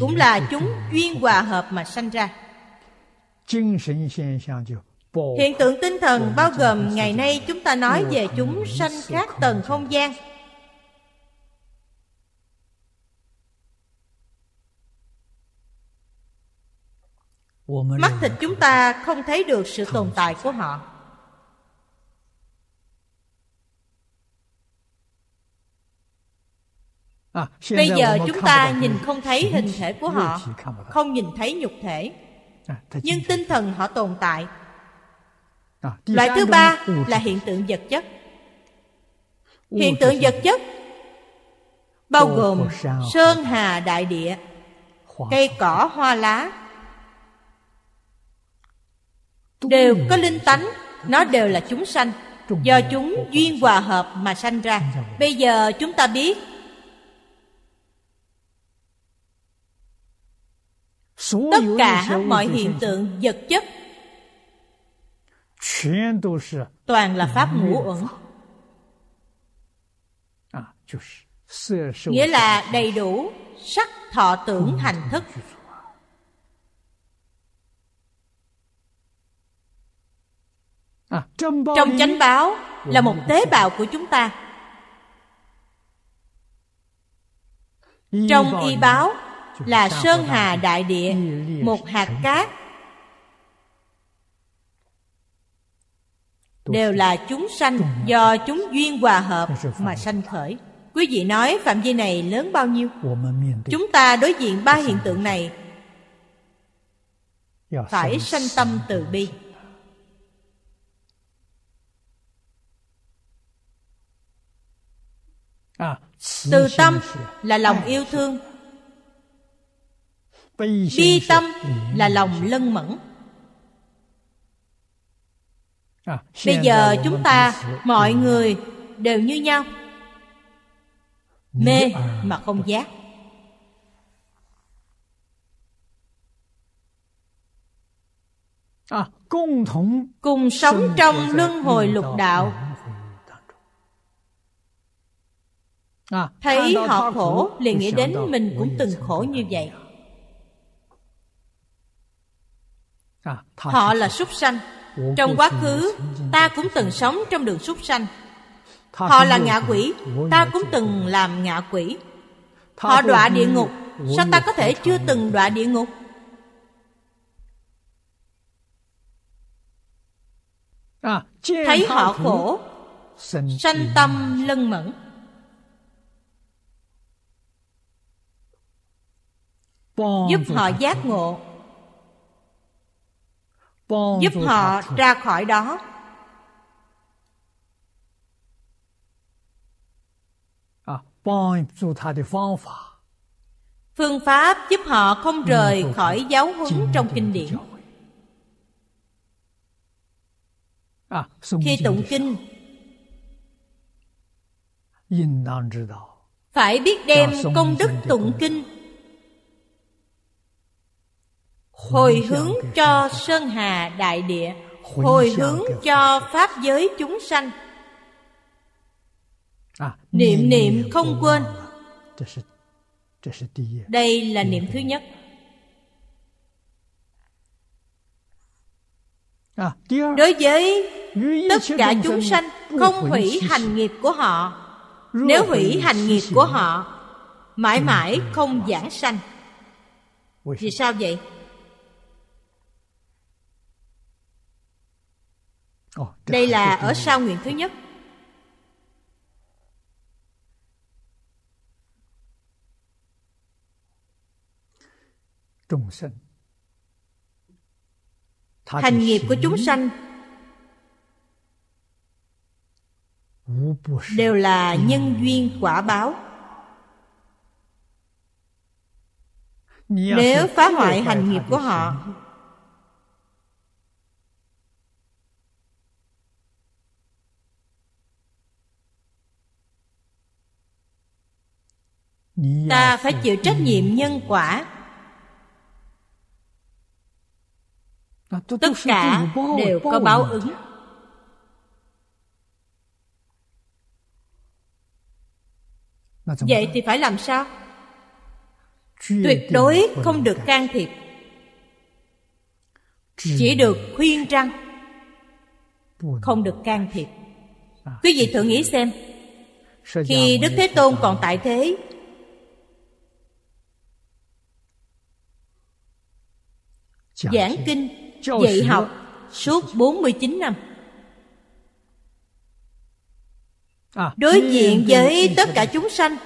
Cũng là chúng duyên hòa hợp mà sanh ra Hiện tượng tinh thần bao gồm ngày nay chúng ta nói về chúng sanh khác tầng không gian Mắt thịt chúng ta không thấy được sự tồn tại của họ À, Bây giờ chúng ta nhìn không thấy hình thể của họ, không nhìn thấy nhục thể, à, nhưng tinh thần họ tồn tại. À, Loại thứ ba là hiện tượng vật chất. Hiện tượng vật chất bao gồm sơn hà đại địa, cây cỏ hoa lá, đều có linh tánh, nó đều là chúng sanh, do chúng duyên hòa hợp mà sanh ra. Bây giờ chúng ta biết tất cả mọi hiện tượng vật chất toàn là pháp ngũ ẩn, nghĩa là đầy đủ sắc thọ tưởng hành thức à, trong chánh báo là một tế bào của chúng ta trong y báo là sơn hà đại địa một hạt cát đều là chúng sanh do chúng duyên hòa hợp mà sanh khởi quý vị nói phạm vi này lớn bao nhiêu chúng ta đối diện ba hiện tượng này phải sanh tâm từ bi à, từ tâm là lòng yêu thương bi tâm là lòng lân mẫn à, bây giờ chúng ta mọi người đều như nhau mê à. mà không giác à, cùng sống trong luân hồi lục đạo thấy họ khổ liền nghĩ đến mình cũng từng khổ như vậy Họ là súc sanh. Trong quá khứ, ta cũng từng sống trong đường súc sanh. Họ là ngạ quỷ, ta cũng từng làm ngạ quỷ. Họ đọa địa ngục, sao ta có thể chưa từng đọa địa ngục? À, Thấy họ khổ, sanh tâm lân mẫn. Giúp họ giác ngộ giúp họ ra khỏi đó à, phương pháp giúp họ không rời khỏi giáo huấn trong kinh điển à, khi tụng kinh phải biết đem công đức tụng kinh hồi hướng cho sơn hà đại địa hồi hướng cho pháp giới chúng sanh à, niệm niệm không quên đây là niệm thứ nhất à, đối với tất cả chúng sanh không hủy hành nghiệp của họ nếu hủy hành nghiệp của họ mãi mãi không giảng sanh vì sao vậy Đây là ở sao nguyện thứ nhất. Hành nghiệp của chúng sanh đều là nhân duyên quả báo nếu phá hoại hành nghiệp của họ À, ta phải chịu trách ừ. nhiệm nhân quả à, tất cả đều có báo ứng vậy thì phải làm sao tuyệt đối không được can thiệp chỉ được khuyên răng không được can thiệp quý vị thử nghĩ xem khi đức thế tôn còn tại thế giảng kinh dạy học suốt 49 năm à, đối diện với tất cả chúng sanh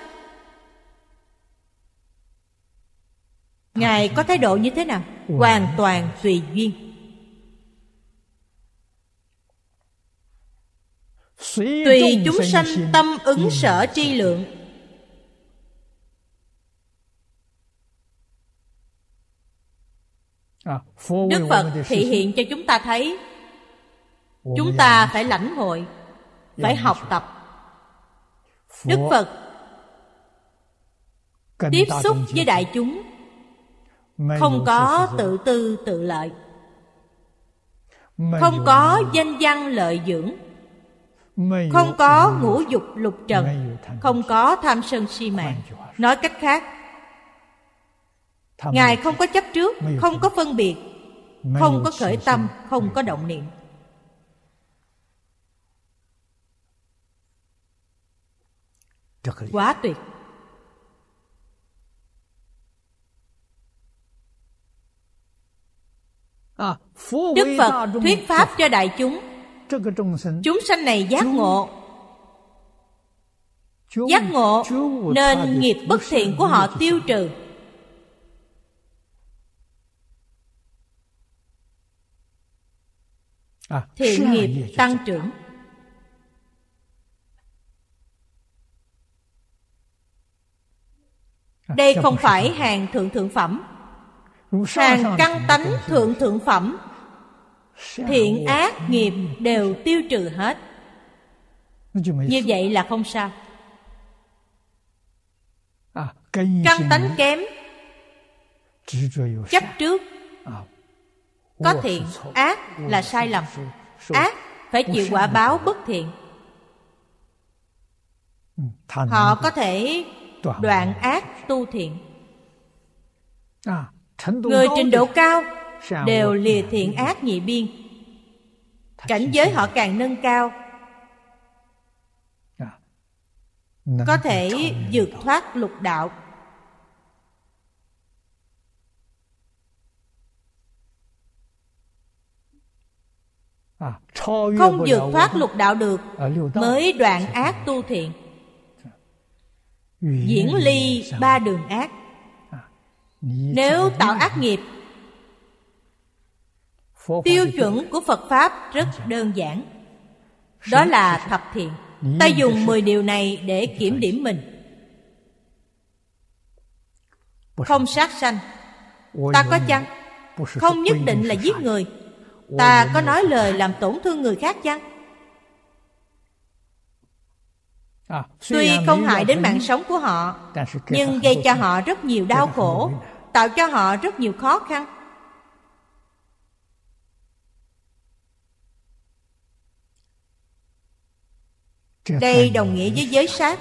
ngài có thái độ như thế nào hoàn toàn tùy duyên tùy chúng sanh tâm ứng sở tri lượng À, đức phật thị hiện cho chúng ta thấy chúng ta phải lãnh hội phải học tập đức phật tiếp xúc với đại chúng không có tự tư tự lợi không có danh văn lợi dưỡng không có ngũ dục lục trần không có tham sân si mạng nói cách khác ngài không có chấp trước không có phân biệt không có khởi tâm không có động niệm quá tuyệt à, đức phật thuyết pháp cho đại chúng chúng sanh này giác ngộ giác ngộ nên nghiệp bất thiện của họ tiêu trừ À. thiện nghiệp tăng trưởng à, đây không phải hàng thượng thượng phẩm hàng căn tánh thượng thượng phẩm thiện ác nghiệp ừ. đều tiêu trừ hết như vậy là không sao à, căn tánh kém chấp trước có thiện ác là sai lầm ác phải chịu quả báo bất thiện ừ, họ có thể đoạn ác tu thiện à, người trình độ cao đều lìa thiện ác nhị biên cảnh giới họ càng nâng cao à, có thể vượt thoát lục đạo À, không vượt thoát luật đạo được mới đoạn ác tu thiện dạ. diễn ly ba đường ác à, nếu tạo ác nghiệp tiêu chuẩn của phật pháp rất dạ. đơn giản đó là thập thiện ta dùng mười điều này để kiểm điểm mình không sát sanh ta có chăng không nhất định là giết người Ta có nói lời làm tổn thương người khác chăng? À, Tuy không hại đến mạng sống của họ Nhưng gây cho họ rất nhiều đau khổ Tạo cho họ rất nhiều khó khăn Đây đồng nghĩa với giới sát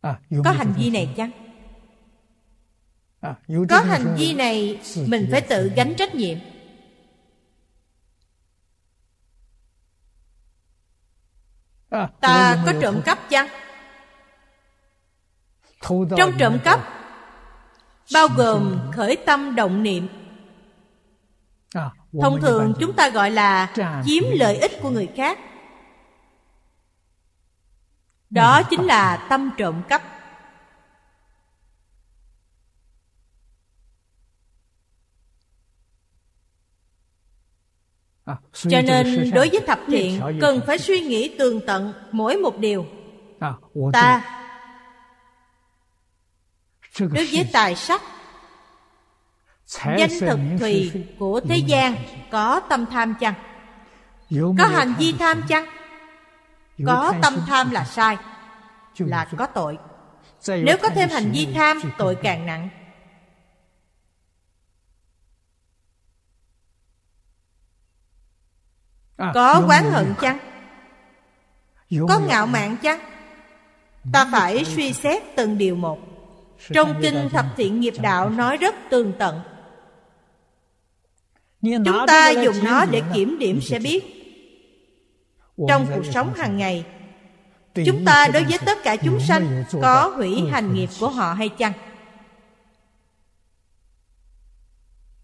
à, Có hành vi này chăng? À, có hành vi này mình phải tự gánh trách nhiệm à, ta có trộm cắp chăng trong trộm cắp bao gồm khởi tâm động niệm à, thông thường chúng ta gọi là chiếm lợi ích của người khác đó chính là tâm trộm cắp À, cho nên đối với thập thiện cần phải suy nghĩ tường tận mỗi một điều à, ta đối với tài sắc danh thực thùy của thế gian có tâm tham chăng có hành vi tham chăng có tâm tham là sai là có tội nếu có thêm hành vi tham tội càng nặng À, có quán hận chăng Có ngạo mạn chăng Ta phải suy xét từng điều một Trong kinh thập thiện nghiệp đạo nói rất tường tận Chúng ta dùng nó để kiểm điểm sẽ biết Trong cuộc sống hàng ngày Chúng ta đối với tất cả chúng sanh Có hủy hành nghiệp của họ hay chăng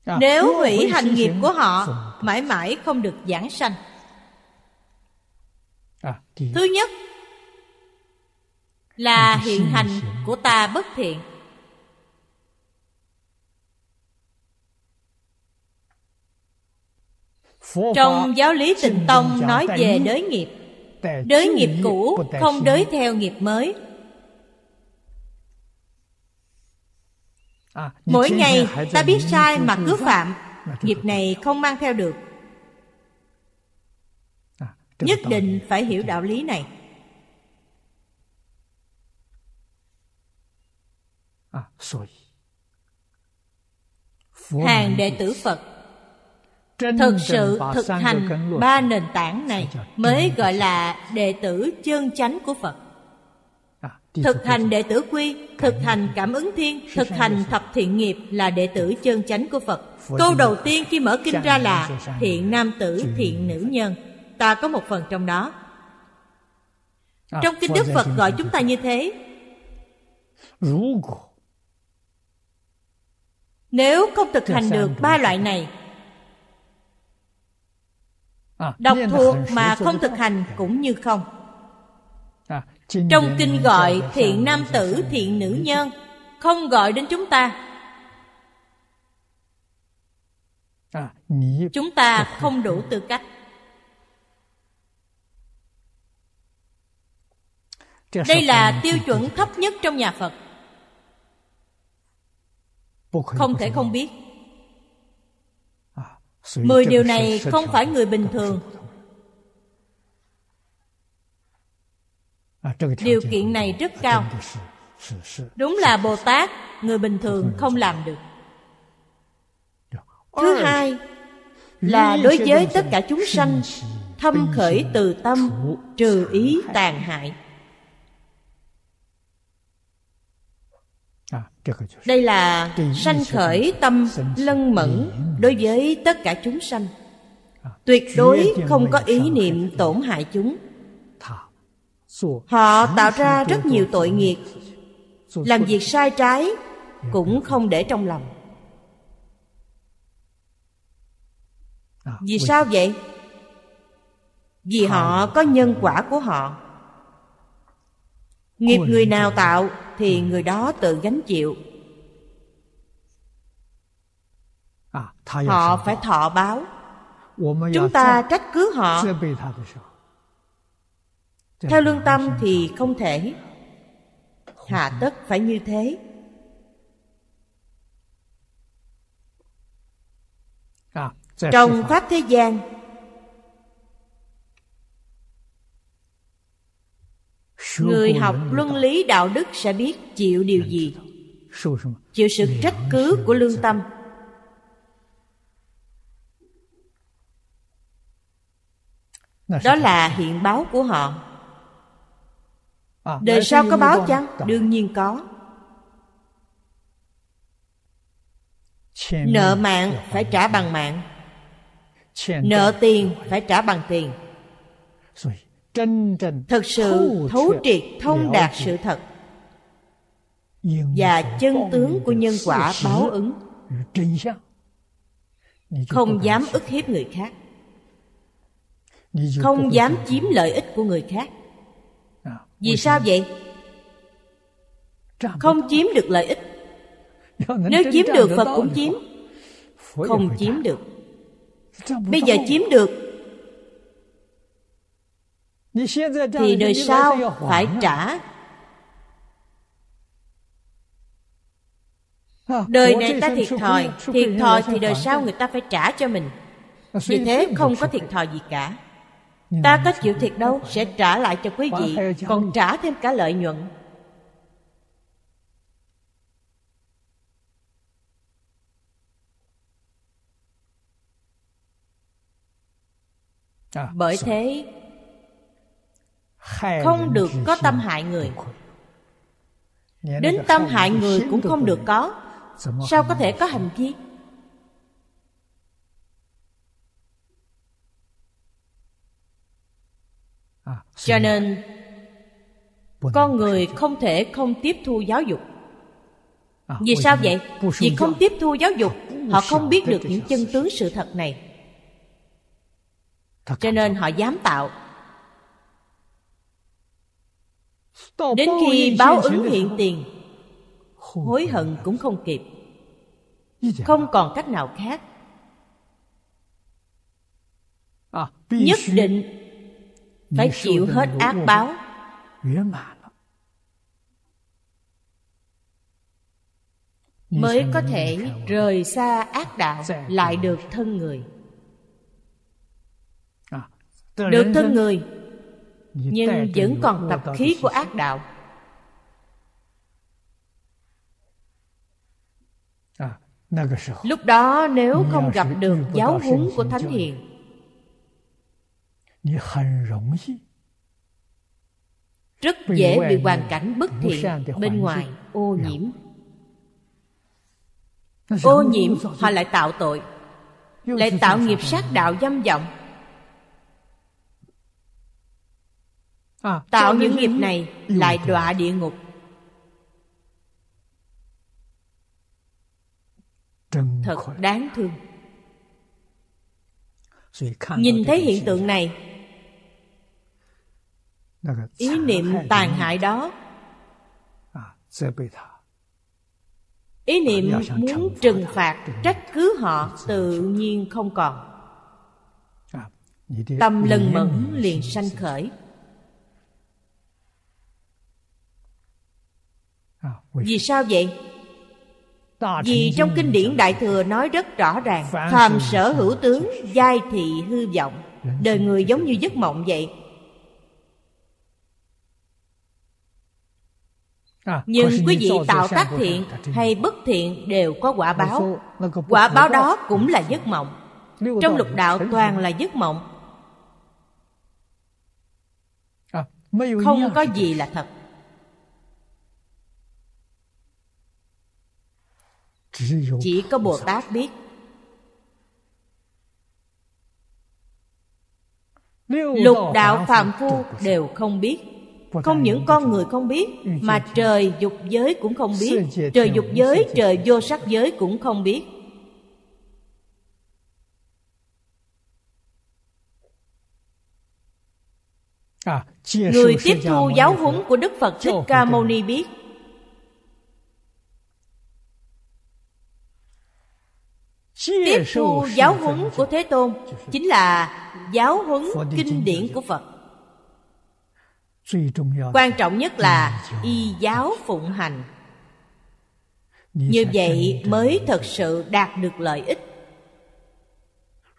à, Nếu hủy hành nghiệp của họ Mãi mãi không được giảng sanh À, Thứ nhất là hiện hành của ta bất thiện. Trong giáo lý tịnh tông nói về đới nghiệp Đới nghiệp cũ không đới theo nghiệp mới à, Mỗi ngày ta biết sai mà cứ phạm Nghiệp này không mang theo được nhất định phải hiểu đạo lý này à, hàng đệ tử phật thực sự thực hành ba nền tảng này mới gọi là đệ tử chân chánh của phật à, thực hành đệ tử quy thực hành cảm ứng thiên thực hành thập thiện nghiệp là đệ tử chân chánh của phật câu đầu tiên khi mở kinh ra là thiện nam tử thiện nữ nhân ta có một phần trong đó à, trong kinh đức phật gọi chúng ta như thế nếu không thực hành được ba loại này à, đọc thuộc mà không thực hành cũng như không à, trong kinh gọi thiện nam tử thiện nữ nhân không gọi đến chúng ta chúng ta không đủ tư cách Đây là tiêu chuẩn thấp nhất trong nhà Phật Không thể không biết à, Mười điều này không phải người bình thường à, Điều kiện này rất cao Đúng là Bồ Tát Người bình thường không làm được Thứ hai Là đối với tất cả chúng sanh Thâm khởi từ tâm Trừ ý tàn hại À, đây là sanh khởi tâm lân mẫn đối với tất cả chúng sanh à, tuyệt đối không có ý niệm tổn hại chúng họ tạo ra rất nhiều tội nghiệp làm việc sai trái cũng không để trong lòng à, vì sao vậy vì họ có nhân quả của họ nghiệp người nào tạo thì người đó tự gánh chịu à, họ phải thọ báo chúng ta trách cứ họ theo lương tâm thì không thể hạ tất phải như thế à, trong pháp thế gian người học luân lý đạo đức sẽ biết chịu điều gì chịu sự trách cứ của lương tâm đó là hiện báo của họ à, đời sau có báo chăng đương nhiên có nợ mạng phải trả bằng mạng nợ tiền phải trả bằng tiền thực sự thấu triệt thông đạt sự thật và chân tướng của nhân quả báo ứng không dám ức hiếp người khác không dám chiếm lợi ích của người khác à, vì sao vậy không chiếm được lợi ích nếu chiếm được phật cũng chiếm không chiếm được bây giờ chiếm được thì đời sau phải trả đời này ta thiệt thòi thiệt thòi thì đời sau người ta phải trả cho mình à, vì thế không có thiệt thòi gì cả ta có chịu thiệt đâu sẽ trả lại cho quý vị còn trả thêm cả lợi nhuận à, bởi thế không được có tâm hại người đến tâm hại người cũng không được có sao có thể có hành vi à, cho nên con người không thể không tiếp thu giáo dục à, vì sao vậy vì không tiếp thu giáo dục họ không biết được những chân tướng sự thật này cho nên họ dám tạo Đến khi báo ứng hiện tiền Hối hận cũng không kịp Không còn cách nào khác à, Nhất định Phải chịu hết ác báo Mới có thể rời xa ác đạo Lại được thân người à, Được thân người nhưng vẫn còn tập khí của ác đạo à, lúc đó nếu không gặp được giáo huấn của thánh hiền rất dễ bị hoàn cảnh bất thiện bên ngoài ô nhiễm ô nhiễm họ lại tạo tội lại tạo nghiệp sát đạo dâm vọng À, Tạo những nghiệp này lại đọa địa ngục Thật đáng thương Nhìn thấy hiện tượng này Ý niệm tàn hại đó à, Ý niệm muốn trừng phạt trách cứ họ tự nhiên không còn à, Tâm lần mẫn liền sanh khởi À, Vì sao vậy? Vì trong kinh điển Đại Thừa nói rất rõ ràng Phàm sở hữu tướng, giai thị hư vọng Đời người giống như giấc mộng vậy à, Nhưng quý vị tạo tác thiện hay bất thiện đều có quả báo Quả báo đó cũng là giấc mộng Trong lục đạo toàn là giấc mộng à, Không có gì là thật chỉ có bồ tát biết lục đạo phạm phu đều không biết không những con người không biết mà trời dục giới cũng không biết trời dục giới trời vô sắc giới cũng không biết à, người tiếp thu giáo huấn của đức phật thích ca mâu ni biết tiếp thu giáo huấn của thế tôn chính là giáo huấn kinh điển của phật quan trọng nhất là y giáo phụng hành như vậy mới thật sự đạt được lợi ích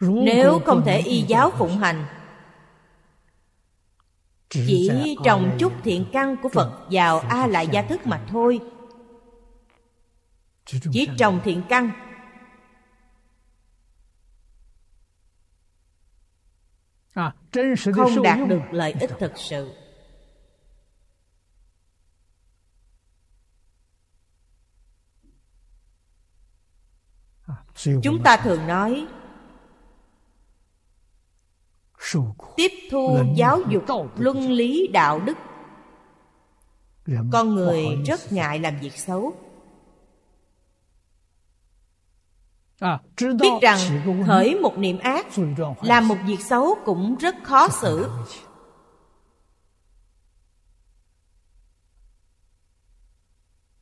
nếu không thể y giáo phụng hành chỉ trồng chút thiện căn của phật vào a lại gia thức mà thôi chỉ trồng thiện căn À, không đạt được lợi ích thực sự chúng ta thường nói tiếp thu giáo dục luân lý đạo đức con người rất ngại làm việc xấu À, biết rằng khởi một niệm ác làm một việc xấu cũng rất khó xử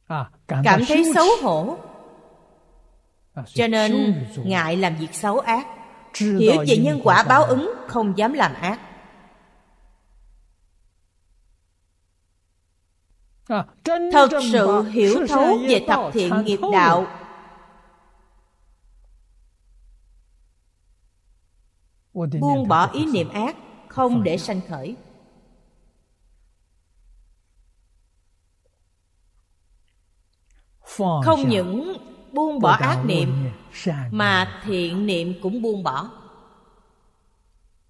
à, cảm thấy xấu hổ à, cho nên ngại làm việc xấu ác hiểu về nhân quả báo ứng không dám làm ác thật sự hiểu thấu về thập thiện nghiệp đạo buông bỏ ý niệm ác không để sanh khởi không những buông bỏ ác niệm mà thiện niệm cũng buông bỏ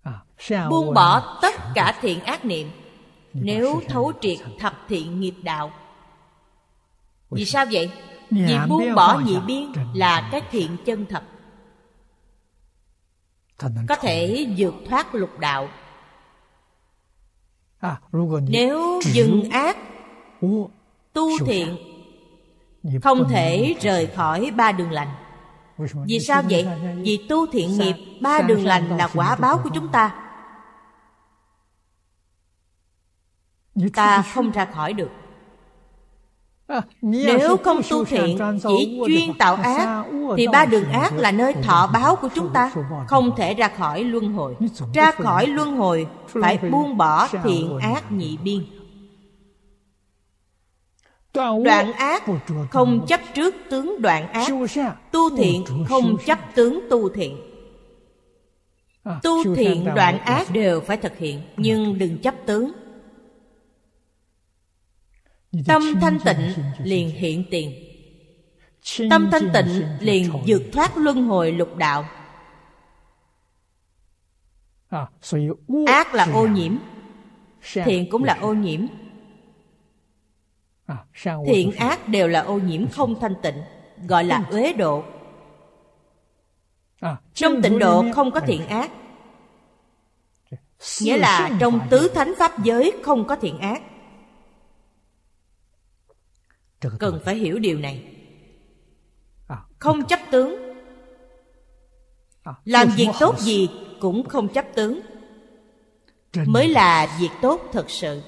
à, buông bỏ tất cả thiện ác niệm nếu thấu triệt thập thiện nghiệp đạo vì sao vậy vì buông bỏ nhị biên là cái thiện chân thật có thể vượt thoát lục đạo à, nếu dừng ác tu thiện không thể rời khỏi ba đường lành vì sao vậy vì tu thiện nghiệp ba đường lành là quả báo của chúng ta ta không ra khỏi được À, Nếu không tu thiện, chỉ chuyên tạo ác, thì ba đường ác là nơi thọ báo của chúng ta, không thể ra khỏi luân hồi. Ra khỏi luân hồi, phải buông bỏ thiện ác nhị biên. Đoạn ác không chấp trước tướng đoạn ác Tu thiện không chấp tướng tu thiện à, Tu thiện đoạn ác đều phải thực hiện Nhưng đừng chấp tướng Tâm thanh tịnh liền hiện tiền Tâm thanh tịnh liền vượt thoát luân hồi lục đạo à, Ác là ô nhiễm Thiện cũng là ô nhiễm à, Thiện ác đều là ô nhiễm không thanh tịnh Gọi là ừ. uế độ à, Trong tịnh độ không có thiện ác dạ. Nghĩa là trong tứ thánh pháp giới không có thiện ác cần phải hiểu điều này à, không chấp tướng à, làm việc tốt gì cũng không chấp tướng mới là việc tốt thật sự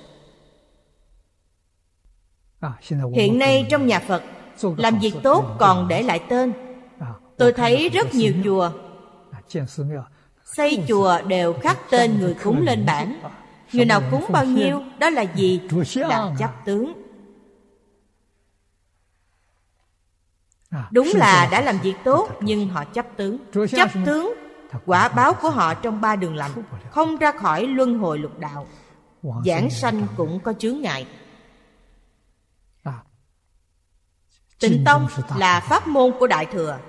à, hiện nay trong nhà phật làm việc tốt còn để lại tên tôi thấy rất nhiều chùa xây chùa đều khắc tên người cúng lên bản người nào cúng bao nhiêu đó là ừ, gì là chấp tướng À, đúng là đã làm việc tốt nhưng họ chấp tướng chấp tướng quả báo của họ trong ba đường lầm không ra khỏi luân hồi lục đạo giảng sanh cũng có chướng ngại à. tịnh tông là pháp môn của đại thừa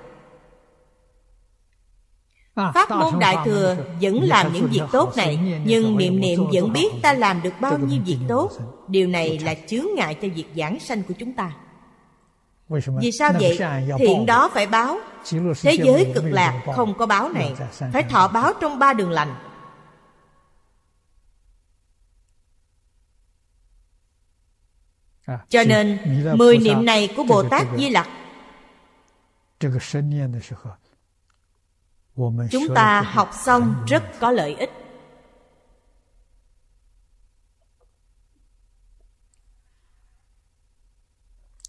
à, Pháp môn Đại Thừa vẫn làm những việc tốt này Nhưng niệm niệm vẫn biết ta làm được bao nhiêu việc tốt Điều này là chướng ngại cho việc giảng sanh của chúng ta vì sao vậy? Thiện đó phải báo Thế giới cực lạc không có báo này Phải thọ báo trong ba đường lành à, Cho nên Mười niệm này của Bồ Tát Di Lặc Chúng ta học xong rất có lợi ích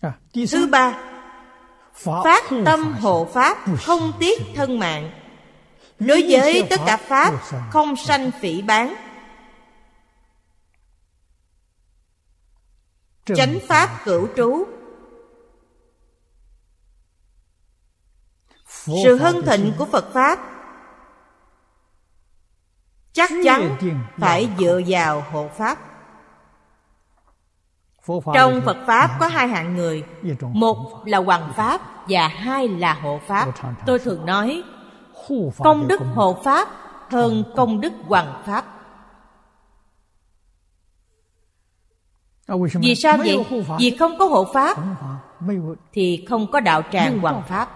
À, Thứ ba Phát tâm hộ Pháp không tiếc thân mạng Đối với tất cả Pháp không sanh phỉ bán Chánh Pháp cửu trú Sự hân thịnh của Phật Pháp Chắc chắn phải dựa vào hộ Pháp trong phật pháp có hai hạng người một là hoàng pháp và hai là hộ pháp tôi thường nói công đức hộ pháp hơn công đức hoàng pháp à, vì sao vậy vì không có hộ pháp thì không có đạo tràng hoàng pháp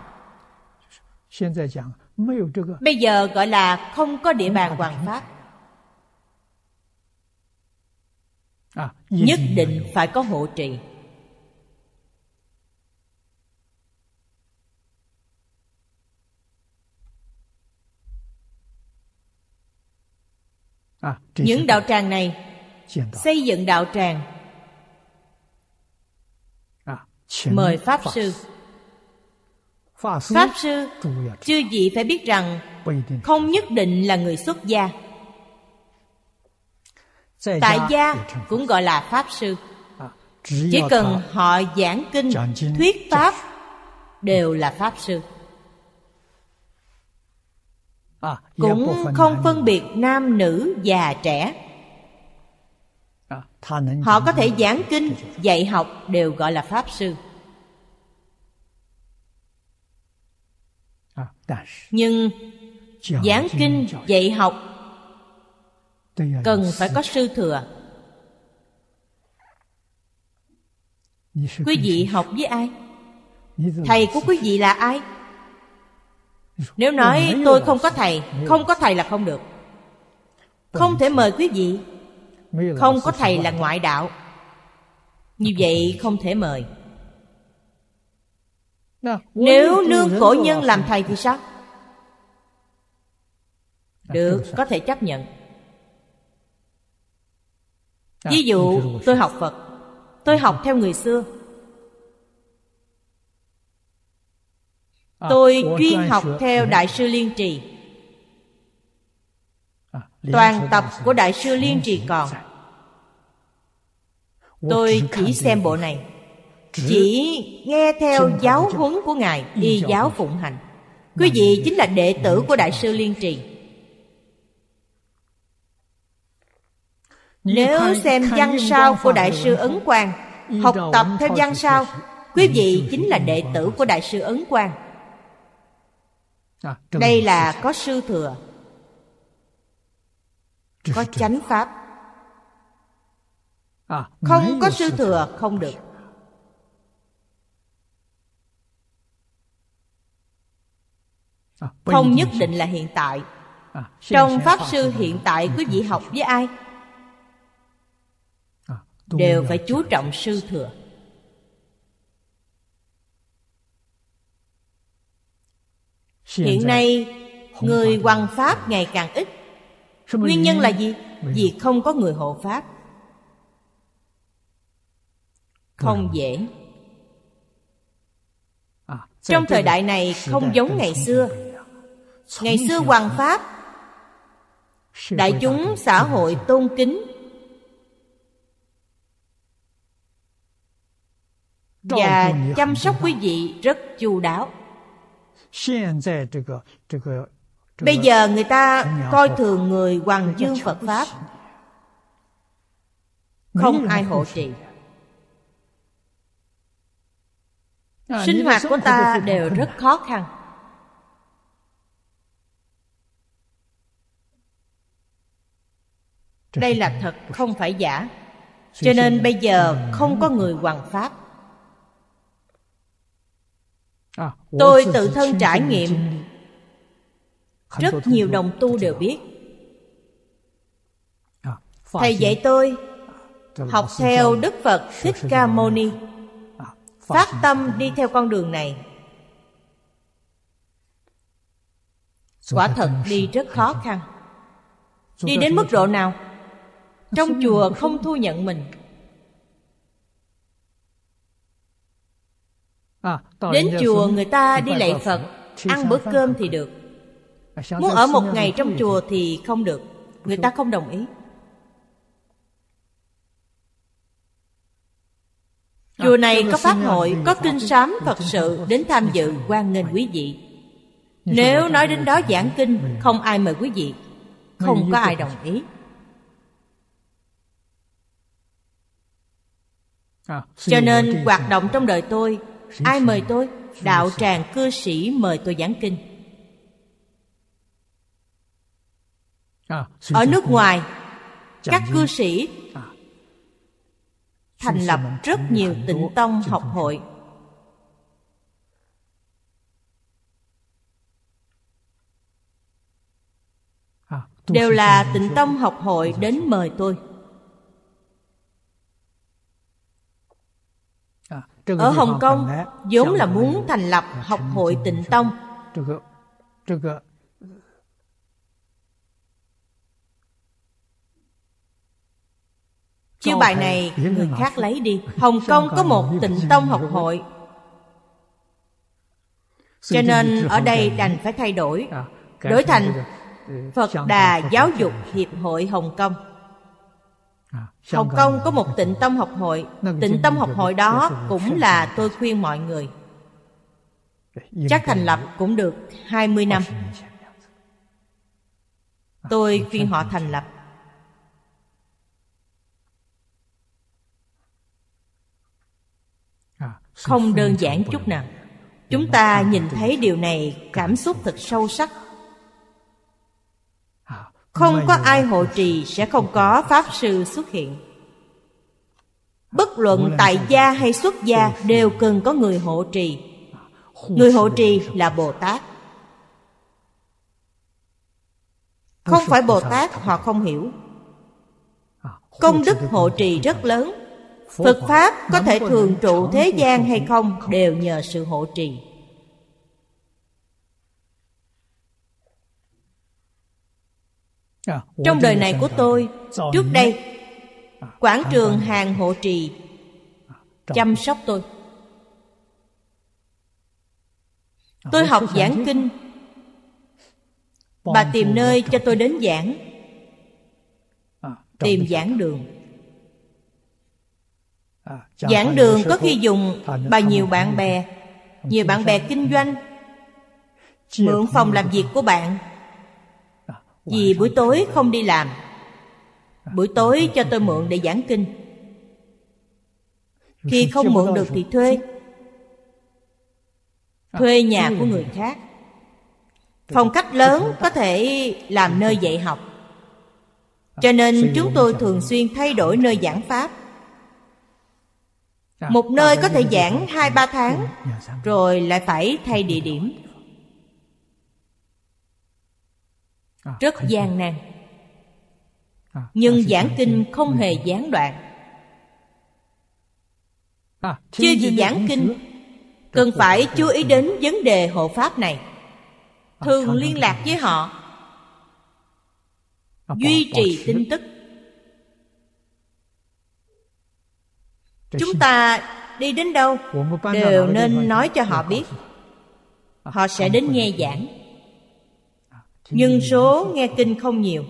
bây giờ gọi là không có địa bàn hoàng pháp À, nhất định phải có hộ trì à, những đạo tràng này xây dựng đạo tràng à, mời pháp sư pháp sư chư vị phải biết rằng không nhất định là người xuất gia tại gia cũng gọi là pháp sư à, chỉ cần họ giảng kinh thuyết pháp đều là pháp sư à, cũng không phân biệt nam nữ già trẻ à, họ có thể giảng kinh dạy học đều gọi là pháp sư nhưng giảng kinh dạy học cần phải có sư thừa quý vị học với ai thầy của quý vị là ai nếu nói tôi không có thầy không có thầy là không được không thể mời quý vị không có thầy là ngoại đạo như vậy không thể mời nếu nương cổ nhân làm thầy thì sao được có thể chấp nhận Dạ, ví dụ tôi học phật tôi học theo người xưa à, tôi chuyên học theo dạ. đại sư liên trì à, toàn tập của đại sư liên trì còn dạ. tôi chỉ xem bộ này chỉ nghe theo giáo huấn của ngài y giáo phụng hành quý vị chính là đệ tử của đại sư liên trì Nếu xem văn sao của Đại sư Ấn Quang Học tập theo văn sao Quý vị chính là đệ tử của Đại sư Ấn Quang Đây là có sư thừa Có chánh pháp à, Không có sư thừa không được à, Không nhất định là hiện tại à, Trong Pháp Sư hiện tại quý vị học với ai? đều phải chú trọng sư thừa hiện nay người hoằng pháp ngày càng ít nguyên nhân là gì vì không có người hộ pháp không dễ à, trong thời đại này không giống ngày xưa ngày xưa hoàng pháp đại chúng xã hội tôn kính và chăm sóc quý vị rất chu đáo bây giờ người ta coi thường người hoàng dương phật pháp không ai hộ trì sinh à, hoạt của ta đều rất khó khăn đây là thật không phải giả cho nên bây giờ không có người hoàng pháp À, tôi tự thân trải nghiệm rất nhiều đồng tu đều biết à, thầy dạy tôi học theo đức phật thích ca mâu ni à, phát tâm đi theo con đường này quả thật đi rất khó khăn đi đến mức độ nào trong chùa không thu nhận mình Đến chùa người ta đi lạy Phật Ăn bữa cơm thì được Muốn ở một ngày trong chùa thì không được Người ta không đồng ý à, Chùa này có pháp hội, có kinh sám Phật sự đến tham dự quan nghênh quý vị. Nếu nói đến đó giảng kinh, không ai mời quý vị, không có ai đồng ý. À, cho nên hoạt động trong đời tôi Ai mời tôi? Đạo tràng cư sĩ mời tôi giảng kinh à, Ở nước ngoài Các cư sĩ à. Thành lập rất nhiều tịnh tông à, học hội Đều là tịnh tông học hội đến mời tôi ở Hồng Kông vốn là muốn thành lập học hội tịnh tông. Chiêu bài này người khác lấy đi. Hồng Kông có một tịnh tông học hội. Cho nên ở đây đành phải thay đổi, à, đổi thành ừ, Phật Đà Giáo dục Hiệp hội Hồng Kông. À, Hồng Kông à? có một tịnh tâm học hội Tịnh tâm học hội đó cũng là tôi khuyên mọi người Chắc thành lập cũng được 20 năm à, Tôi khuyên họ thành lập Không đơn giản chút nào Chúng ta nhìn thấy điều này cảm xúc thật sâu sắc không có ai hộ trì sẽ không có Pháp Sư xuất hiện Bất luận tại gia hay xuất gia đều cần có người hộ trì Người hộ trì là Bồ Tát Không phải Bồ Tát họ không hiểu à, Công đức hộ trì rất lớn Phật Pháp có thể thường trụ thế gian hay không Đều nhờ sự hộ trì trong đời này của tôi trước đây quảng trường hàng hộ trì chăm sóc tôi tôi học giảng kinh bà tìm nơi cho tôi đến giảng tìm giảng đường giảng đường có khi dùng bà nhiều bạn bè nhiều bạn bè kinh doanh mượn phòng làm việc của bạn vì buổi tối không đi làm à, buổi à, tối à, cho tôi mượn để giảng kinh khi không mượn được thì thuê thuê nhà của người khác phòng khách lớn có thể làm nơi dạy học cho nên chúng tôi thường xuyên thay đổi nơi giảng pháp một nơi có thể giảng hai ba tháng rồi lại phải thay địa điểm À, rất gian nan à, nhưng à, giảng kinh không hề gián đoạn chưa gì giảng kinh cần phải chú ý đến vấn đề hộ pháp này thường liên lạc với họ duy trì tin tức chúng ta đi đến đâu đều nên nói cho họ biết họ sẽ đến nghe giảng nhưng số nghe kinh không nhiều à,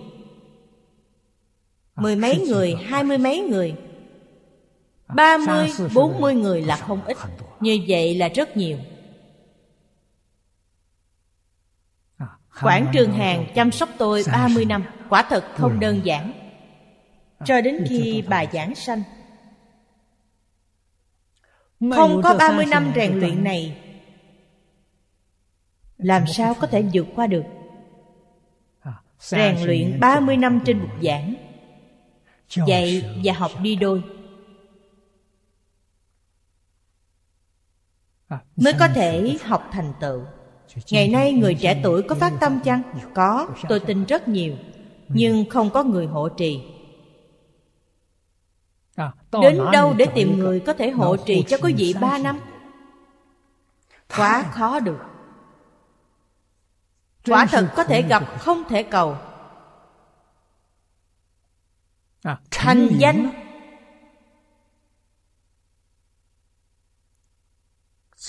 mười mấy người hai mươi mấy người à, ba mươi bốn mươi người là không ít như vậy là rất nhiều à, Quảng Trường Hàng chăm sóc tôi 30 năm Quả thật không đơn giản Cho đến khi bà giảng sanh Không có 30 năm rèn luyện này Làm sao có thể vượt qua được rèn luyện 30 năm trên bục giảng dạy và học đi đôi à, mới có thể học thành tựu ngày nay người trẻ tuổi có phát tâm chăng có tôi tin rất nhiều ừ. nhưng không có người hộ trì à, đến đâu để tìm người có thể hộ trì cho quý vị ba năm quá khó được quả thật có thể gặp không thể cầu à, thành danh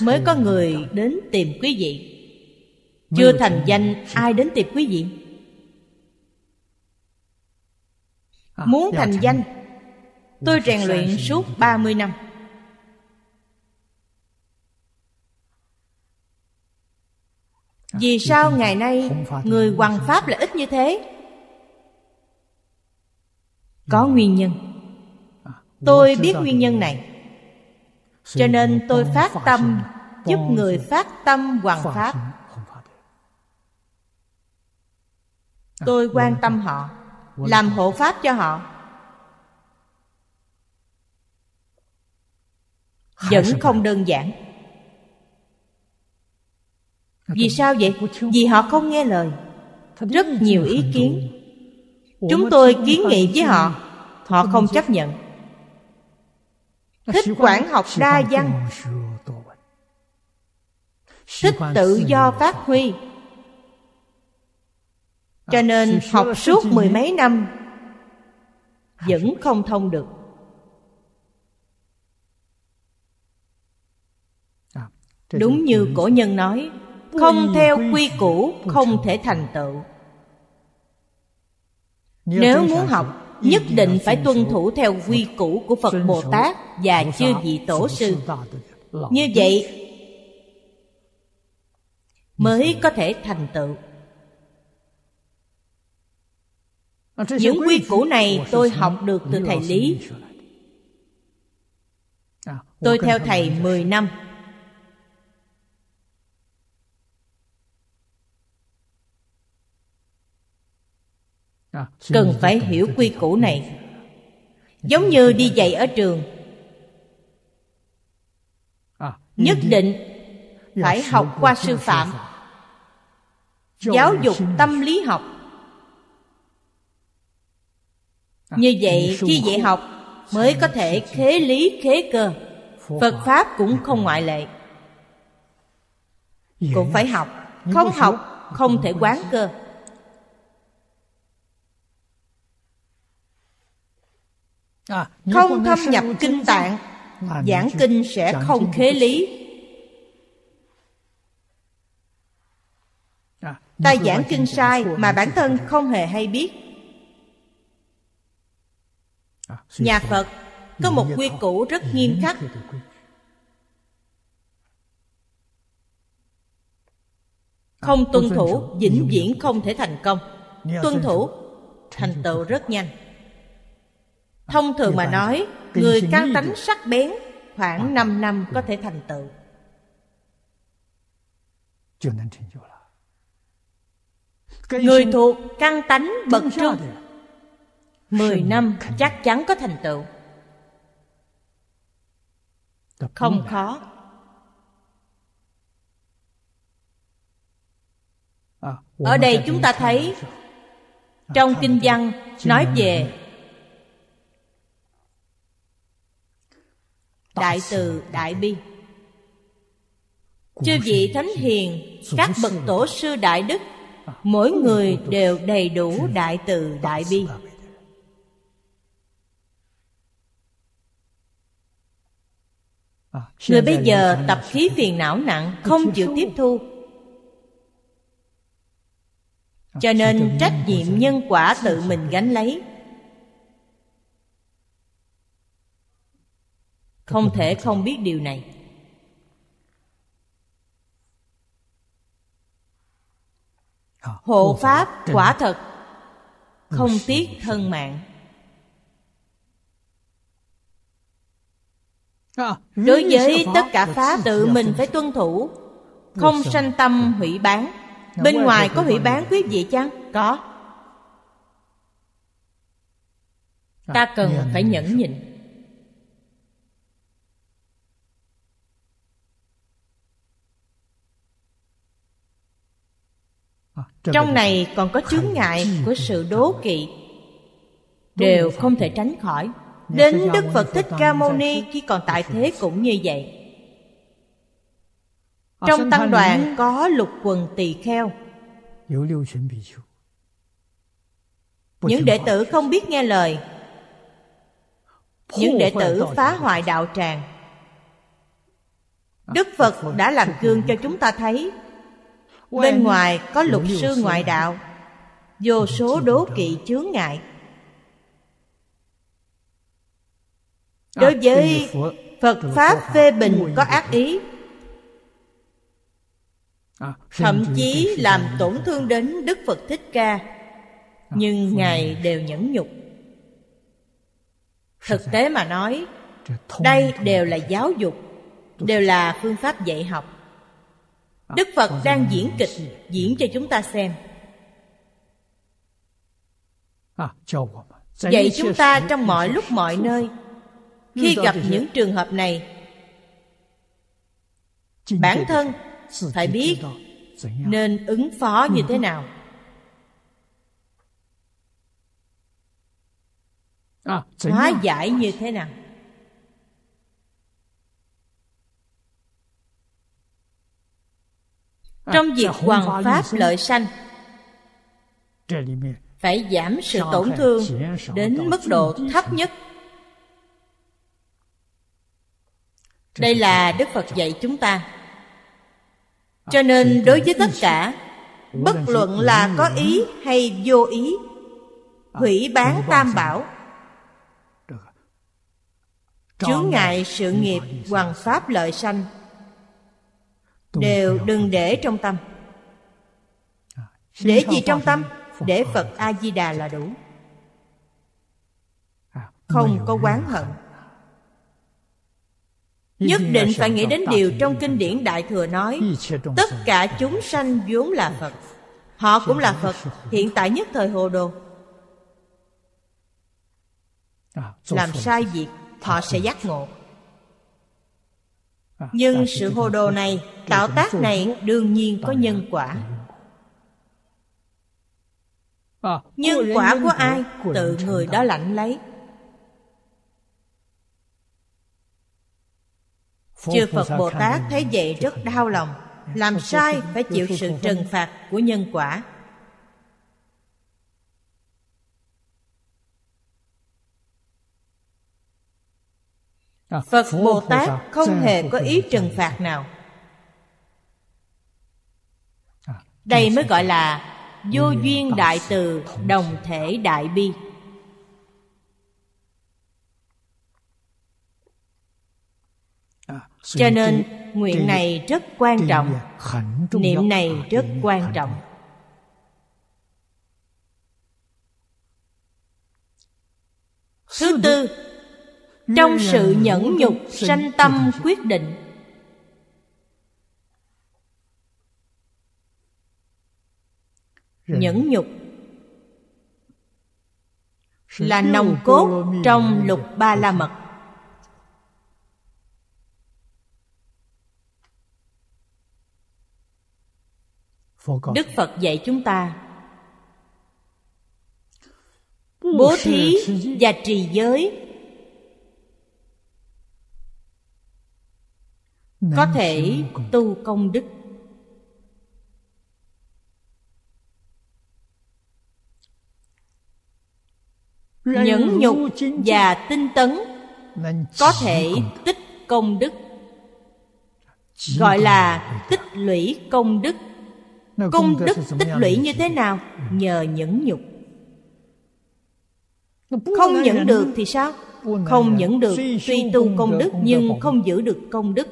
mới có người đến tìm quý vị chưa thành danh ai đến tìm quý vị à, muốn thành danh tôi rèn luyện suốt 30 năm vì sao ngày nay người hoằng pháp lại ít như thế có ừ. à, nguyên nhân tôi biết nguyên nhân này cho nên tôi phát tâm giúp người phát tâm hoằng pháp tôi quan tâm họ làm hộ pháp cho họ vẫn không đơn giản vì sao vậy? Vì họ không nghe lời Rất nhiều ý kiến Chúng tôi kiến nghị với họ Họ không chấp nhận Thích quản học đa văn Thích tự do phát huy Cho nên học suốt mười mấy năm Vẫn không thông được Đúng như cổ nhân nói không theo quy củ không thể thành tựu nếu muốn học nhất định phải tuân thủ theo quy củ của phật bồ tát và chư vị tổ sư như vậy mới có thể thành tựu những quy củ này tôi học được từ thầy lý à, tôi theo thầy 10 năm cần phải hiểu quy củ này giống như đi dạy ở trường à, nhất định dạ, phải học qua sư phạm giáo dục tâm lý học à, như vậy khi dạy học mới có thể khế lý khế cơ phật pháp cũng không ngoại lệ cũng phải học không học không thể quán cơ À, không thâm nhập kinh tạng giảng kinh sẽ không khế lý à, ta giảng kinh sai mà bản thân không hề hay biết à, nhà phật có một quy củ rất nghiêm khắc không tuân thủ vĩnh viễn không thể thành công tuân thủ thành tựu rất nhanh Thông thường mà nói Người căn tánh sắc bén Khoảng 5 năm có thể thành tựu Người thuộc căn tánh bậc trung 10 năm chắc chắn có thành tựu Không khó à, Ở đây chúng ta thấy Trong à, kinh văn nói về đại từ đại bi chư vị thánh hiền các bậc tổ sư đại đức à, mỗi người đều đầy đủ đại từ đại bi à, người bây giờ tập khí phiền não nặng không chịu tiếp thu à, cho nên trách nhiệm nhân quả tự mình gánh lấy không thể không biết điều này hộ pháp quả thật không tiếc thân mạng à, đối với tất cả pháp tự mình phải tuân thủ không sanh tâm dạ. hủy bán dạ, bên ngoài có hủy bán quyết gì chăng có ta cần dạ, phải nhẫn nhịn trong này còn có chướng ngại của sự đố kỵ đều không thể tránh khỏi đến đức phật thích ca mâu ni khi còn tại thế cũng như vậy trong tăng đoàn có lục quần tỳ kheo những đệ tử không biết nghe lời những đệ tử phá hoại đạo tràng đức phật đã làm gương cho chúng ta thấy Bên ngoài có lục sư ngoại đạo Vô số đố kỵ chướng ngại Đối với Phật Pháp phê bình có ác ý Thậm chí làm tổn thương đến Đức Phật Thích Ca Nhưng Ngài đều nhẫn nhục Thực tế mà nói Đây đều là giáo dục Đều là phương pháp dạy học đức phật đang diễn kịch diễn cho chúng ta xem Vậy à, chúng ta trong mọi lúc mọi nơi khi gặp những trường hợp này bản thân phải biết dạ nên ứng phó như ừ. thế nào à, hóa giải như thế nào À, trong việc à, à, hoàn pháp lợi sanh phải giảm sự tổn thương đến mức độ thấp nhất đây là đức phật dạy chúng ta cho nên đối với tất cả bất luận là có ý hay vô ý hủy bán tam bảo chướng ngại sự nghiệp hoàng pháp lợi sanh đều đừng để trong tâm à, để gì trong tâm để phật a di đà là đủ à, không có quán hận nhất định phải nghĩ đến điều trong kinh điển đại thừa nói tất cả chúng sanh vốn là phật họ cũng là phật hiện tại nhất thời hồ đồ à, làm sai việc họ sẽ giác ngộ À, nhưng sự hồ đồ này tạo tác này đương nhiên có nhân quả à, nhân quả của ai tự người đó lãnh lấy chư phật bồ tát thấy vậy rất đau lòng làm sai phải chịu sự trừng phạt của nhân quả À, Phật Bồ Tát không hề có ý trừng phạt nào à, Đây mới gọi là Vô duyên đại từ đồng thể đại bi à, Cho nên nguyện này rất quan trọng Niệm này rất quan trọng Thứ tư trong sự nhẫn nhục sanh tâm quyết định nhẫn nhục là nồng cốt trong lục ba la mật đức phật dạy chúng ta bố thí và trì giới có thể tu công đức nhẫn nhục và tinh tấn có thể tích công đức gọi là tích lũy công đức công đức tích lũy như thế nào ừ. nhờ nhẫn nhục không nhẫn được thì sao không nhẫn được tuy tu công đức nhưng không giữ được công đức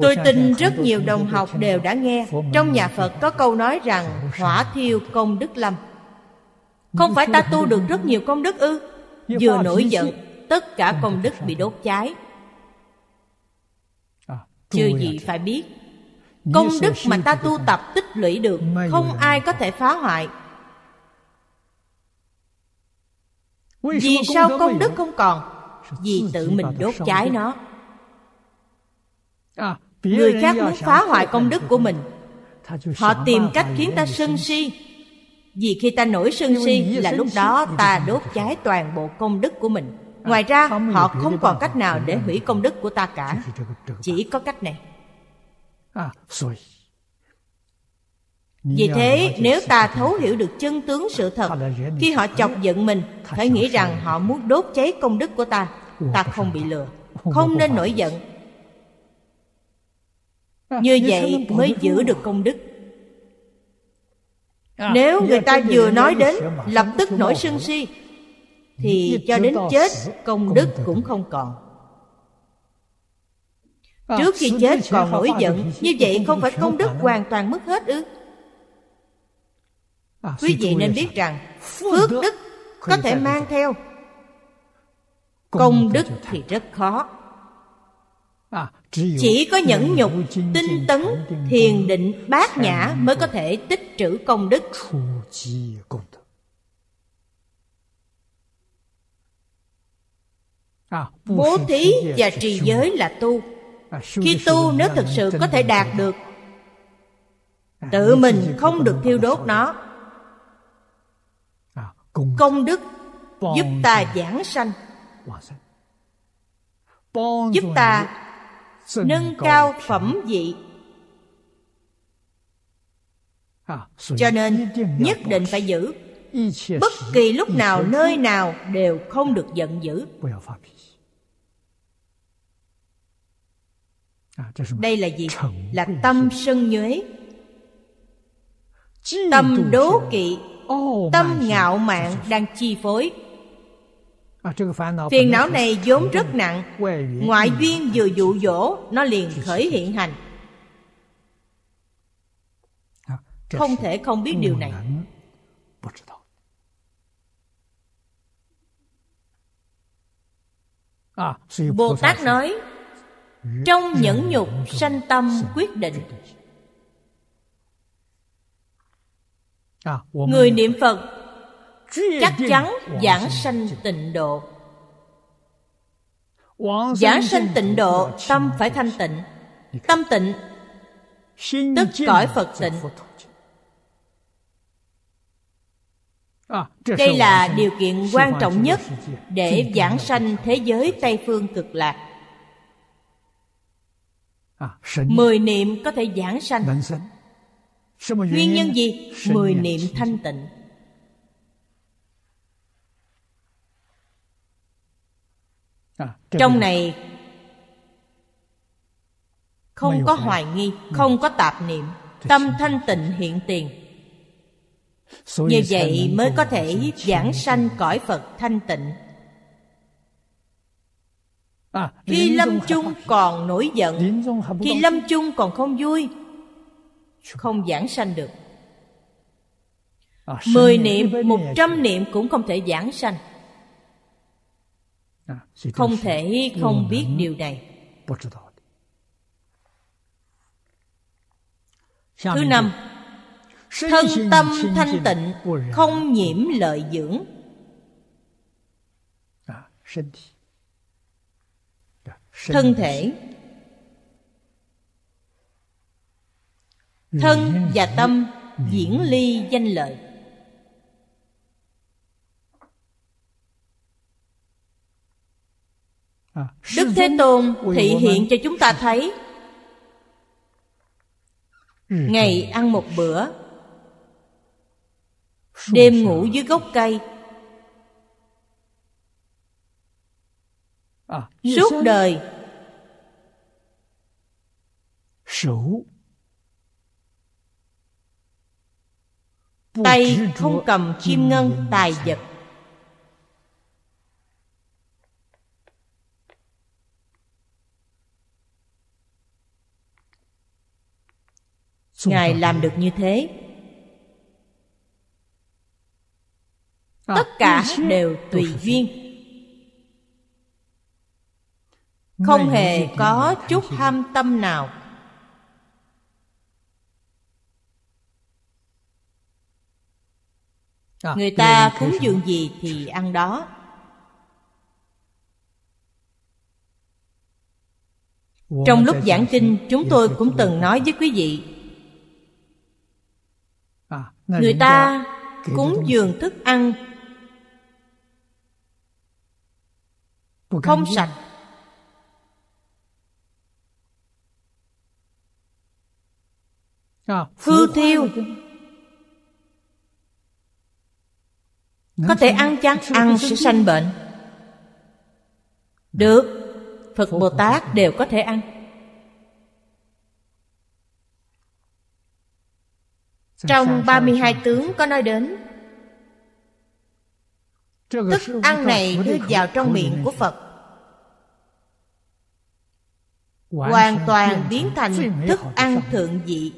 Tôi tin rất nhiều đồng học đều đã nghe Trong nhà Phật có câu nói rằng Hỏa thiêu công đức lâm Không phải ta tu được rất nhiều công đức ư Vừa nổi giận Tất cả công đức bị đốt cháy Chưa gì phải biết Công đức mà ta tu tập tích lũy được Không ai có thể phá hoại Vì sao công đức không còn Vì tự mình đốt cháy nó À, người khác muốn phá hoại công đức của mình họ tìm cách khiến ta sân si vì khi ta nổi sân si là lúc đó ta đốt cháy toàn bộ công đức của mình à, ngoài ra họ không còn cách nào để hủy công đức của ta cả chỉ có cách này à, vì thế nếu ta thấu hiểu được chân tướng sự thật khi họ chọc giận mình phải nghĩ rằng họ muốn đốt cháy công đức của ta ta không bị lừa không nên nổi giận như vậy mới giữ được công đức à, nếu người ta vừa nói đến lập tức nổi sân si thì cho đến chết công đức cũng không còn à, trước khi chết còn nổi giận như vậy không phải công đức hoàn toàn mất hết ư à, quý vị nên biết rằng phước đức có thể mang theo công đức thì rất khó chỉ có nhẫn nhục tinh tấn thiền định bát nhã mới có thể tích trữ công đức à, bố thí và trì giới là tu à, khi tu nếu thực sự có thể đạt được à, tự mình không được thiêu đốt nó công đức giúp ta giảng sanh giúp ta nâng cao phẩm vị cho nên nhất định phải giữ bất kỳ lúc nào nơi nào đều không được giận dữ à, đây là gì là tâm sân nhuế tâm đố kỵ oh tâm ngạo mạn đang chi phối À, Phiền não này vốn rất ừ, nặng Ngoại duyên vừa dụ dỗ Nó liền khởi hiện hành à, Không thể không biết điều này à, Bồ Tát nói Trong nhẫn nhục sanh tâm quyết định Người niệm Phật chắc chắn giảng sanh tịnh độ giảng sanh tịnh độ tâm phải thanh tịnh tâm tịnh tức cõi phật tịnh à, đây là điều kiện quan trọng nhất để giảng sanh thế giới tây phương cực lạc à, mười niệm có thể giảng sanh nguyên nhân gì mười niệm thanh tịnh trong này không có hoài nghi ừ. không có tạp niệm tâm thanh tịnh hiện tiền như vậy mới có thể giảng sanh cõi phật thanh tịnh à, khi lâm chung còn nổi giận khi lâm chung còn không vui không giảng sanh được à, mười niệm một trăm niệm cũng không thể giảng sanh không thể không biết điều này thứ năm thân tâm thanh tịnh không nhiễm lợi dưỡng thân thể thân và tâm diễn ly danh lợi À, Đức Thế Tôn thị hiện cho chúng ta thấy ừ, Ngày ăn một bữa Đêm ngủ dưới gốc cây à, Suốt đời Tay không cầm kim ngân tài vật Ngài làm được như thế ờ, Tất cả đều tùy duyên Không hề có chút ham tâm nào à, Người ta cúng dường gì thì ăn đó Trong lúc giảng kinh chúng tôi cũng từng nói với quý vị người ta cúng dường thức ăn không sạch à, hư thiêu có thể ăn chăng ăn sẽ sanh bệnh được phật bồ tát đều có thể ăn Trong 32 tướng có nói đến Thức ăn này đưa vào trong miệng của Phật Hoàn toàn biến thành thức ăn thượng vị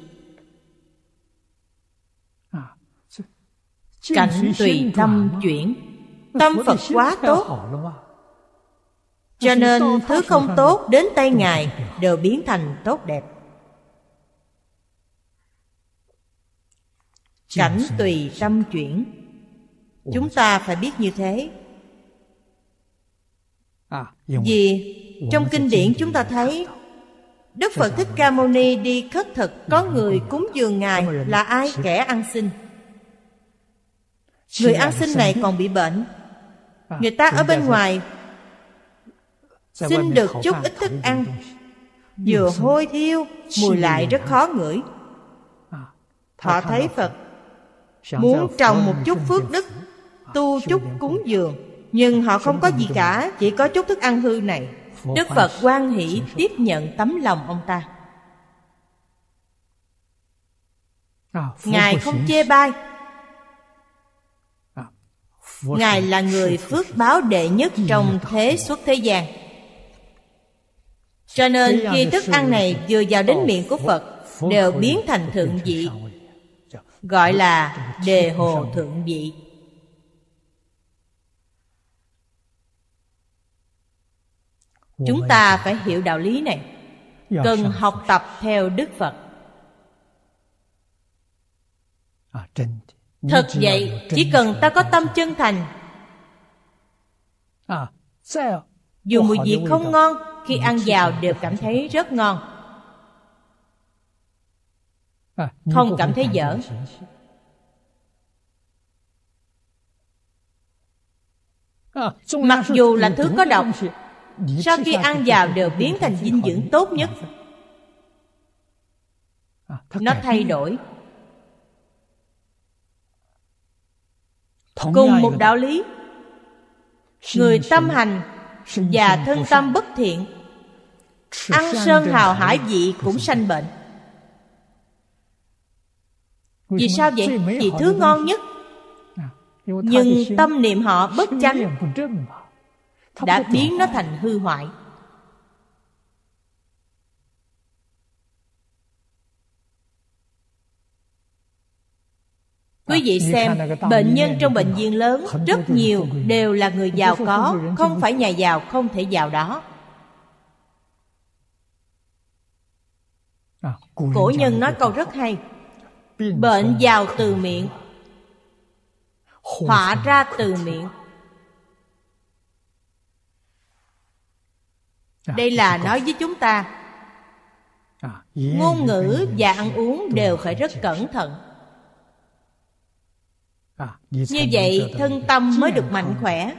à, Cảnh tùy tâm chuyển Tâm Phật quá tốt Cho nên thứ không tốt đến tay Ngài Đều biến thành tốt đẹp cảnh tùy tâm chuyển chúng ta phải biết như thế à, vì trong kinh điển chúng ta thấy Đức Phật Thích Ca Mâu Ni đi khất thực Có người cúng dường Ngài là ai kẻ ăn xin Người ăn xin này còn bị bệnh à, Người ta ở bên ngoài Xin được chút ít thức ăn Vừa hôi thiêu Mùi lại rất khó ngửi à, Họ thấy Phật muốn trồng một ờ, chút phước đức tu chút cúng dường nhưng họ không có gì cả chỉ có chút thức ăn hư này đức phật quan hỷ tiếp nhận tấm lòng ông ta à, ngài không chê bai à, ngài là người phước báo đệ nhất trong thế xuất thế gian cho nên khi thức ăn này vừa vào đến miệng của phật đều biến thành thượng vị gọi là đề hồ thượng vị chúng ta phải hiểu đạo lý này dạ, cần học tập theo đức phật à, thật vậy chỉ cần ta có tâm chân thành à, dù mùi vị không ngon khi ăn vào đều cảm thấy rất ngon À, không cảm thấy dở à, mặc dù là thứ có độc sau khi ăn vào đều biến thành dinh dưỡng tốt nhất à, nó thay đổi cùng một đạo lý người tâm hành và thân tâm bất thiện ăn sơn hào hải vị cũng sanh bệnh vì sao vậy vì thứ ngon nhất nhưng tâm niệm họ bất chánh đã biến nó thành hư hoại à, Quý vị xem, bệnh nhân trong bệnh viện lớn rất nhiều đều là người giàu có, không phải nhà giàu không thể giàu đó. À, Cổ nhân nói câu rất hay, Bệnh vào từ miệng Họa ra từ miệng à, Đây là nói với chúng ta à, Ngôn ngữ và ăn uống đều phải rất cẩn thận à, Như vậy thân tâm mới được mạnh khỏe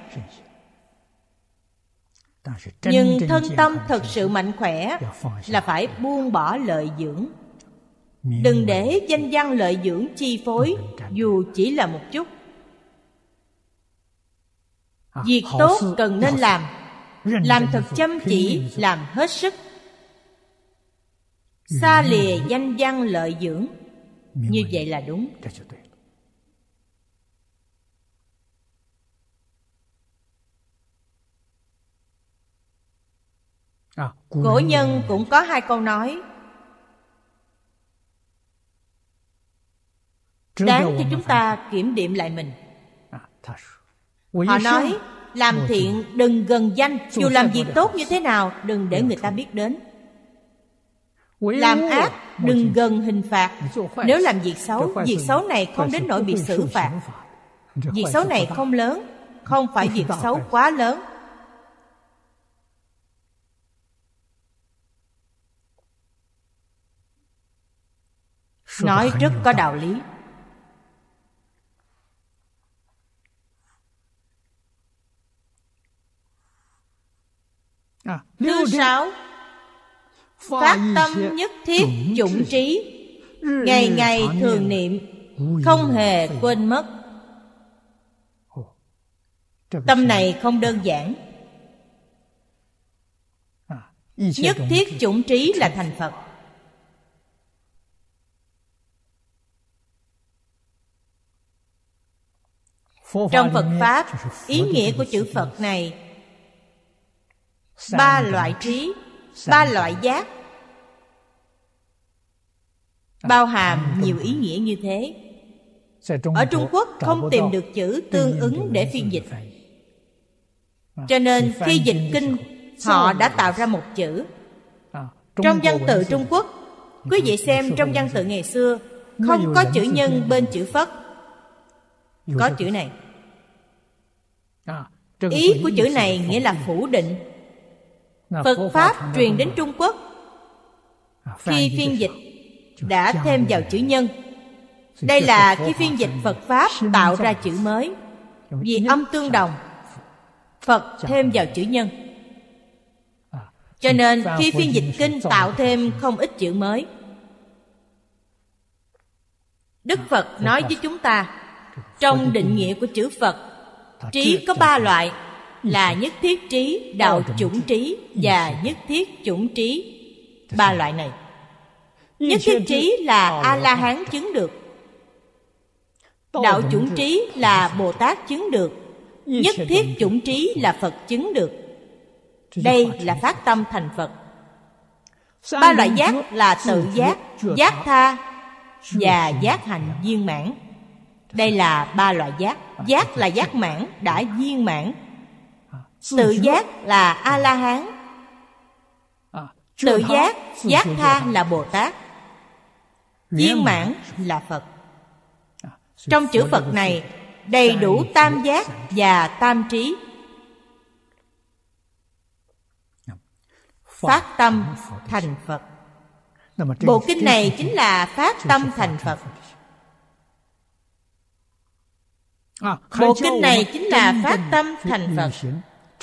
Nhưng thân tâm thật sự mạnh khỏe Là phải buông bỏ lợi dưỡng đừng để danh văn lợi dưỡng chi phối dù chỉ là một chút à, việc tốt cần nên làm làm thật chăm chỉ làm hết sức xa lìa danh văn lợi dưỡng như vậy là đúng à, cổ nhân cũng có hai câu nói đáng cho chúng ta kiểm điểm lại mình à, họ nói làm thiện đừng gần danh dù làm việc tốt như thế nào đừng để người ta biết đến làm ác đừng gần hình phạt nếu làm việc xấu việc xấu này không đến nỗi bị xử phạt việc xấu này không lớn không phải việc xấu quá lớn nói rất có đạo lý À, Thứ sáu Phát tâm nhất thiết chủng trí Ngày ngày thường niệm Không hề quên mất Tâm này không đơn giản à, Nhất thiết chủng trí là thành Phật Trong Phật Pháp Ý nghĩa của chữ Phật này ba loại trí ba loại giác ờ, bao hàm nhiều ý nghĩa như thế ở trung quốc không tìm được chữ tương ứng để phiên dịch cho ờ, nên khi dịch kinh họ đã tạo ra một chữ ờ, trong văn tự trung quốc quý vị xem trong văn tự ngày xưa không có chữ nhân bên chữ phất có chữ này ý của chữ này nghĩa là phủ định phật pháp truyền đến trung quốc à, khi phiên dịch đã thêm vào chữ nhân đây là khi phiên dịch phật pháp tạo ra chữ mới vì âm tương đồng phật thêm vào chữ nhân cho nên khi phiên dịch kinh tạo thêm không ít chữ mới đức à, phật nói với chúng ta trong định nghĩa của chữ phật trí có ba loại là nhất thiết trí đạo chủng trí và nhất thiết chủng trí ba loại này nhất thiết trí là ờ, a la hán chứng được đạo chủng trí là bồ tát chứng được nhất thiết chủng trí là phật chứng được đây là phát tâm thành phật ba loại giác là tự giác giác tha và giác hành viên mãn đây là ba loại giác ờ, giác là giác mãn đã viên mãn Tự giác là A-la-hán à, Tự giác, giác tha là Bồ-Tát Viên mãn là Phật à, Trong chữ Phật này đầy đủ tam giác và tam trí à, Phát tâm thành Phật Bộ kinh này chính là phát tâm thành Phật Bộ kinh này chính là phát tâm thành Phật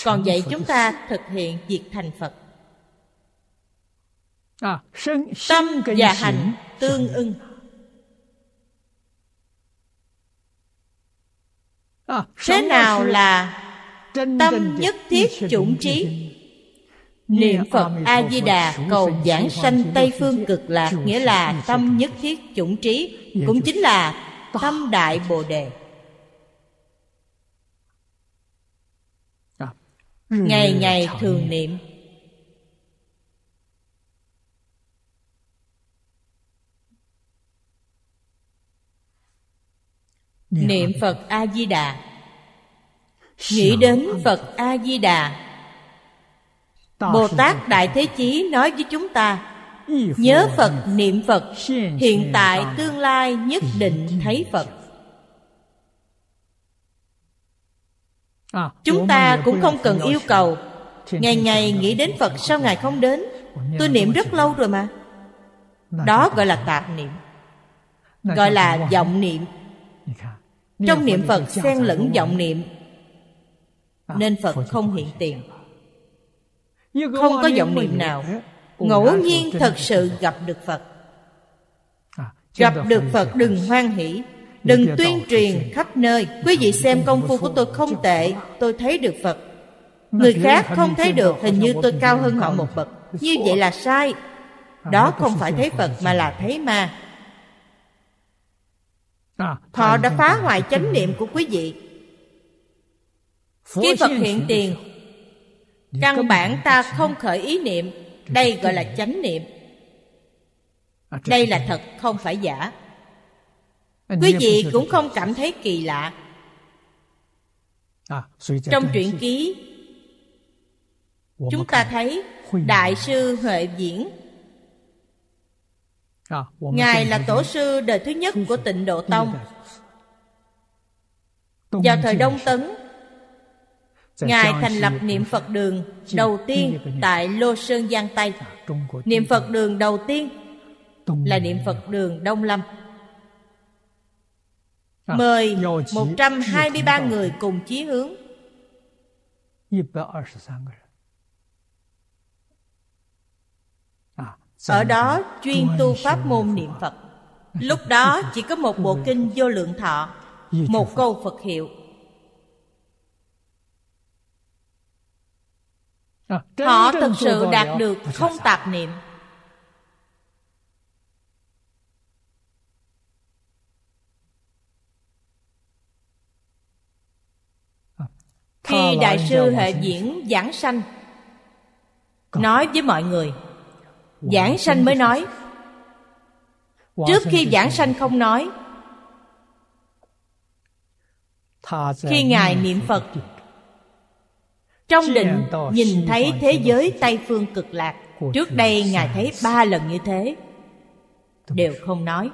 còn dạy chúng ta thực hiện việc thành phật à, tâm và hạnh tương ưng à, thế nào là tâm nhất thiết chủng trí niệm phật a di đà cầu giảng sanh tây phương cực lạc nghĩa là tâm nhất thiết chủng trí cũng chính là tâm đại bồ đề Ừ, ngày ngày thường niệm niệm phật a di đà nghĩ đến phật a di đà bồ tát đại thế chí nói với chúng ta nhớ phật niệm phật hiện tại tương lai nhất định thấy phật À, chúng ta cũng không cần yêu cầu ngày ngày nghĩ đến phật sao ngài không đến tôi niệm rất lâu rồi mà đó gọi là tạp niệm gọi là vọng niệm trong niệm phật xen lẫn vọng niệm à, nên phật không hiện tiền không có vọng niệm nào ngẫu nhiên thật sự gặp được phật à, gặp được phật đừng hoan hỷ Đừng tuyên truyền khắp nơi Quý vị xem công phu của tôi không tệ Tôi thấy được Phật Người khác không thấy được Hình như tôi cao hơn họ một bậc Như vậy là sai à, Đó không phải thấy Phật mà là thấy ma à, Họ đã phá hoại chánh niệm của quý vị Khi Phật hiện tiền Căn bản ta không khởi ý niệm Đây gọi là chánh niệm à, Đây là thật không phải giả Quý vị cũng không cảm thấy kỳ lạ à, Trong truyện ký Chúng ta thấy Đại sư Huệ diễn à, Ngài là tổ sư đời thứ nhất của tịnh Độ Tông Vào thời Đông Tấn Ngài thành lập niệm Phật đường đầu tiên tại Lô Sơn Giang Tây à, Niệm Phật đường đầu tiên là niệm Phật đường Đông Lâm Vâng. Mời 123 người cùng chí hướng 123 à, Ở đó chuyên tu pháp môn niệm Phật Lúc đó chỉ có một bộ kinh vô lượng thọ Một câu Phật hiệu à, Họ thực sự đạt được không tạp niệm khi đại sư hệ diễn giảng sanh nói với mọi người giảng sanh mới nói trước khi giảng sanh không nói khi ngài niệm phật trong định nhìn thấy thế giới tây phương cực lạc trước đây ngài thấy ba lần như thế đều không nói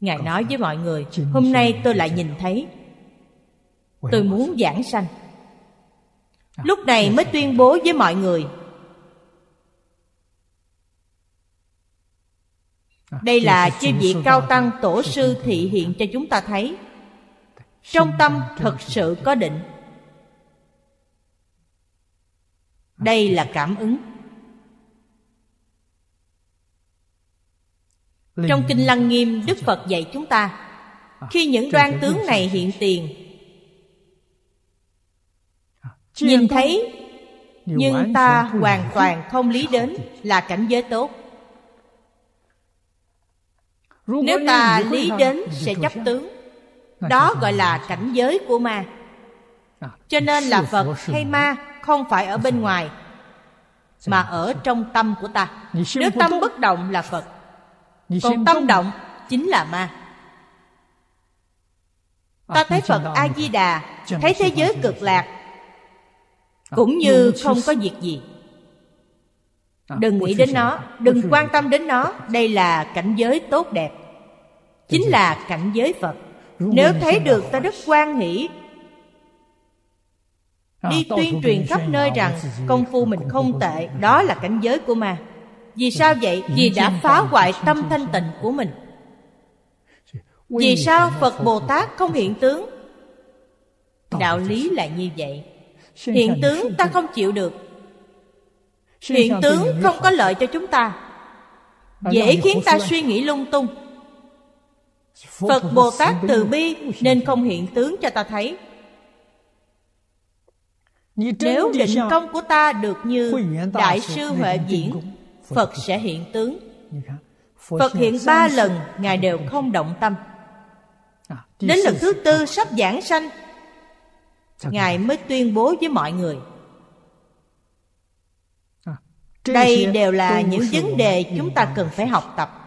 ngài nói với mọi người hôm nay tôi lại nhìn thấy tôi muốn giảng sanh à, lúc này mới tuyên bố với mọi người à, đây là chư vị cao tăng tổ sư thị hiện cho chúng ta thấy trong tâm thật sự có định à, đây là cảm ứng trong kinh lăng nghiêm đức phật dạy chúng ta khi những đoan tướng này hiện tiền nhìn thấy nhưng ta hoàn toàn không lý đến là cảnh giới tốt nếu ta lý đến sẽ chấp tướng đó gọi là cảnh giới của ma à, cho nên là phật hay ma không phải ở bên ngoài mà ở trong tâm của ta nếu tâm bất động là phật còn tâm động chính là ma à, ta thấy phật a di đà thấy thế giới cực lạc cũng như không có việc gì à, đừng nghĩ đến nó đừng quan tâm đến nó đây là cảnh giới tốt đẹp chính là cảnh giới phật nếu thấy được ta rất quan hỷ à, đi tuyên truyền khắp nơi rằng công phu mình không tệ đó là cảnh giới của ma vì sao vậy vì đã phá hoại tâm thanh tịnh của mình vì sao phật bồ tát không hiện tướng đạo lý là như vậy hiện tướng ta không chịu được hiện tướng không có lợi cho chúng ta dễ khiến ta suy nghĩ lung tung phật bồ tát từ bi nên không hiện tướng cho ta thấy nếu định công của ta được như đại sư huệ diễn phật sẽ hiện tướng phật hiện ba lần ngài đều không động tâm đến lần thứ tư sắp giảng sanh Ngài mới tuyên bố với mọi người à, Đây đều là những vấn đề chúng ta cần phải học tập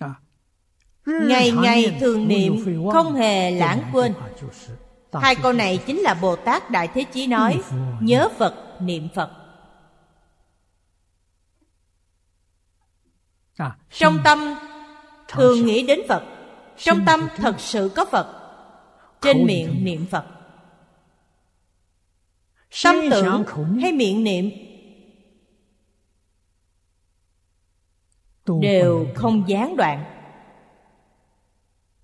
à, Ngày ngày thường niệm không hề lãng quên Hai câu này chính là Bồ Tát Đại Thế Chí nói Nhớ Phật, niệm Phật Dạ, trong tâm thường nghĩ đến phật trong tâm thật sự có phật trên miệng niệm phật tâm tưởng hay miệng niệm đều không gián đoạn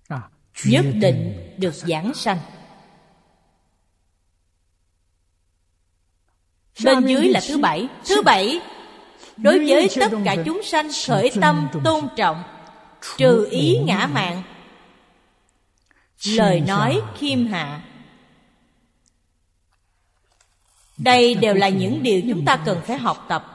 dạ, nhất định được giảng sanh bên dưới là thứ bảy thứ bảy đối với tất cả chúng sanh khởi tâm tôn trọng trừ ý ngã mạng lời nói khiêm hạ đây đều là những điều chúng ta cần phải học tập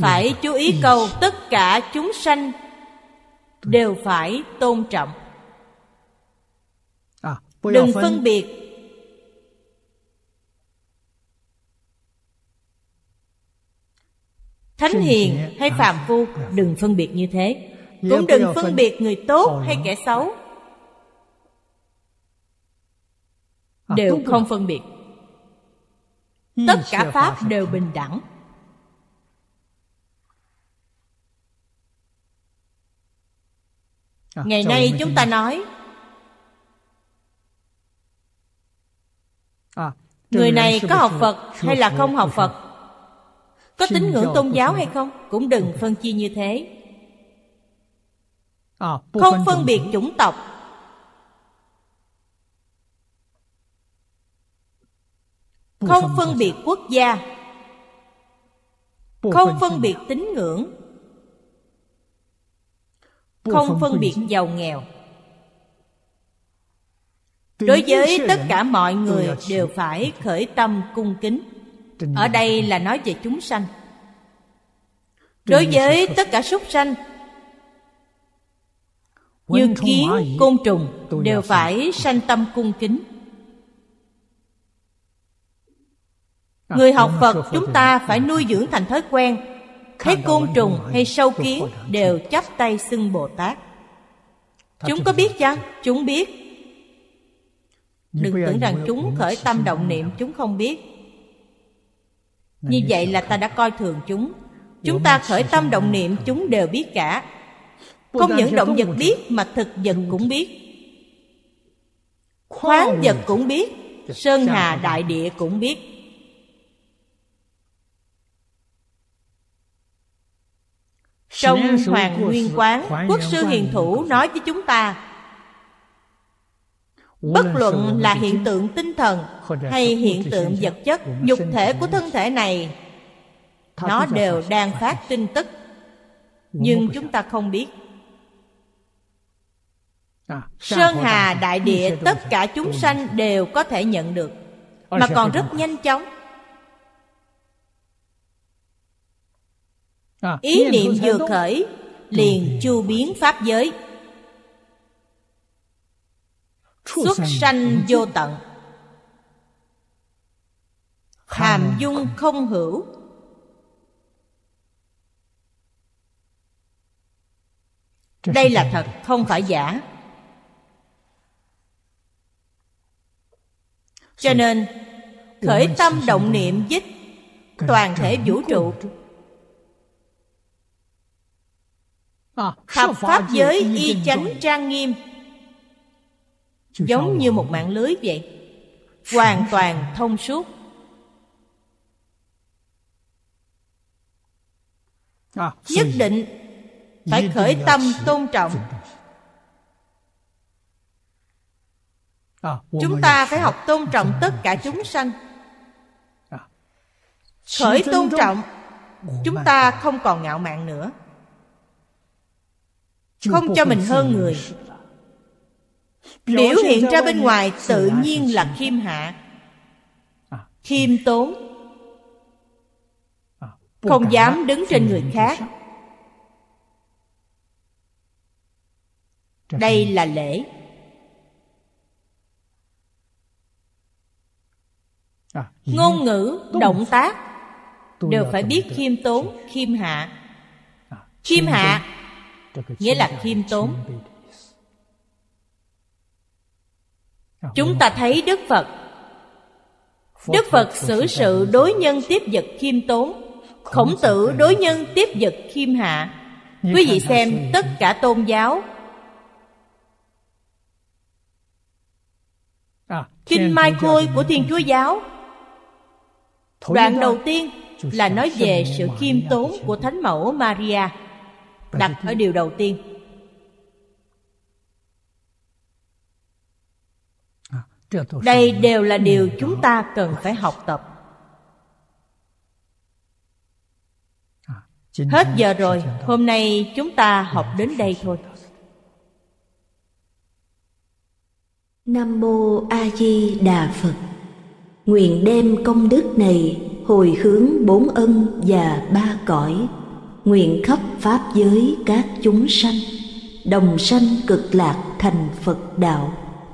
phải chú ý câu tất cả chúng sanh đều phải tôn trọng Đừng phân biệt Thánh hiền hay phạm phu à, à. Đừng phân biệt như thế Cũng đừng phân biệt người tốt hay kẻ xấu à, Đều không phân biệt Tất cả Pháp đều bình đẳng Ngày nay chúng ta nói Ờ, người này có học phật hay là không học phật có tín ngưỡng tôn giáo hay không cũng đừng phân chia như thế ờ, không phân biệt chủng tộc không phân biệt quốc gia không phân biệt tín ngưỡng không phân biệt giàu nghèo đối với tất cả mọi người đều phải khởi tâm cung kính ở đây là nói về chúng sanh đối với tất cả súc sanh như kiến côn trùng đều phải sanh tâm cung kính người học phật chúng ta phải nuôi dưỡng thành thói quen thấy côn trùng hay sâu kiến đều chắp tay xưng bồ tát chúng có biết chăng chúng biết Đừng tưởng rằng chúng khởi tâm động niệm chúng không biết Như vậy là ta đã coi thường chúng Chúng ta khởi tâm động niệm chúng đều biết cả Không những động vật biết mà thực vật cũng biết Khoáng vật cũng biết Sơn hà đại địa cũng biết Trong Hoàng Nguyên Quán Quốc sư Hiền Thủ nói với chúng ta bất luận là hiện tượng tinh thần hay hiện tượng vật chất nhục thể của thân thể này nó đều đang phát tin tức nhưng chúng ta không biết à, sơn hà đại địa tất cả chúng sanh đều có thể nhận được mà còn rất nhanh chóng à, ý niệm vừa khởi liền chu biến pháp giới xuất sanh vô tận hàm dung không hữu đây là thật không phải giả cho nên khởi tâm động niệm dích toàn thể vũ trụ Thập à, Pháp giới y chánh trang nghiêm giống như một mạng lưới vậy hoàn toàn thông suốt à, nhất định phải khởi tâm tôn trọng à, chúng ta phải học tôn trọng tất cả chúng sanh à. khởi tôn trọng chúng ta không còn ngạo mạn nữa không cho mình hơn người biểu hiện ra bên ngoài tự nhiên là khiêm hạ khiêm tốn không dám đứng trên người khác đây là lễ ngôn ngữ động tác đều phải biết khiêm tốn khiêm hạ khiêm hạ nghĩa là khiêm tốn chúng ta thấy đức phật đức phật xử sự đối nhân tiếp vật khiêm tốn khổng tử đối nhân tiếp vật khiêm hạ quý vị xem tất cả tôn giáo à, kinh mai khôi của thiên chúa giáo đoạn đầu tiên là nói về sự khiêm tốn của thánh mẫu maria đặt ở điều đầu tiên đây đều là điều chúng ta cần phải học tập à, hết giờ rồi hôm nay chúng ta học đến đây thôi nam mô a di đà phật nguyện đem công đức này hồi hướng bốn ân và ba cõi nguyện khắp pháp giới các chúng sanh đồng sanh cực lạc thành phật đạo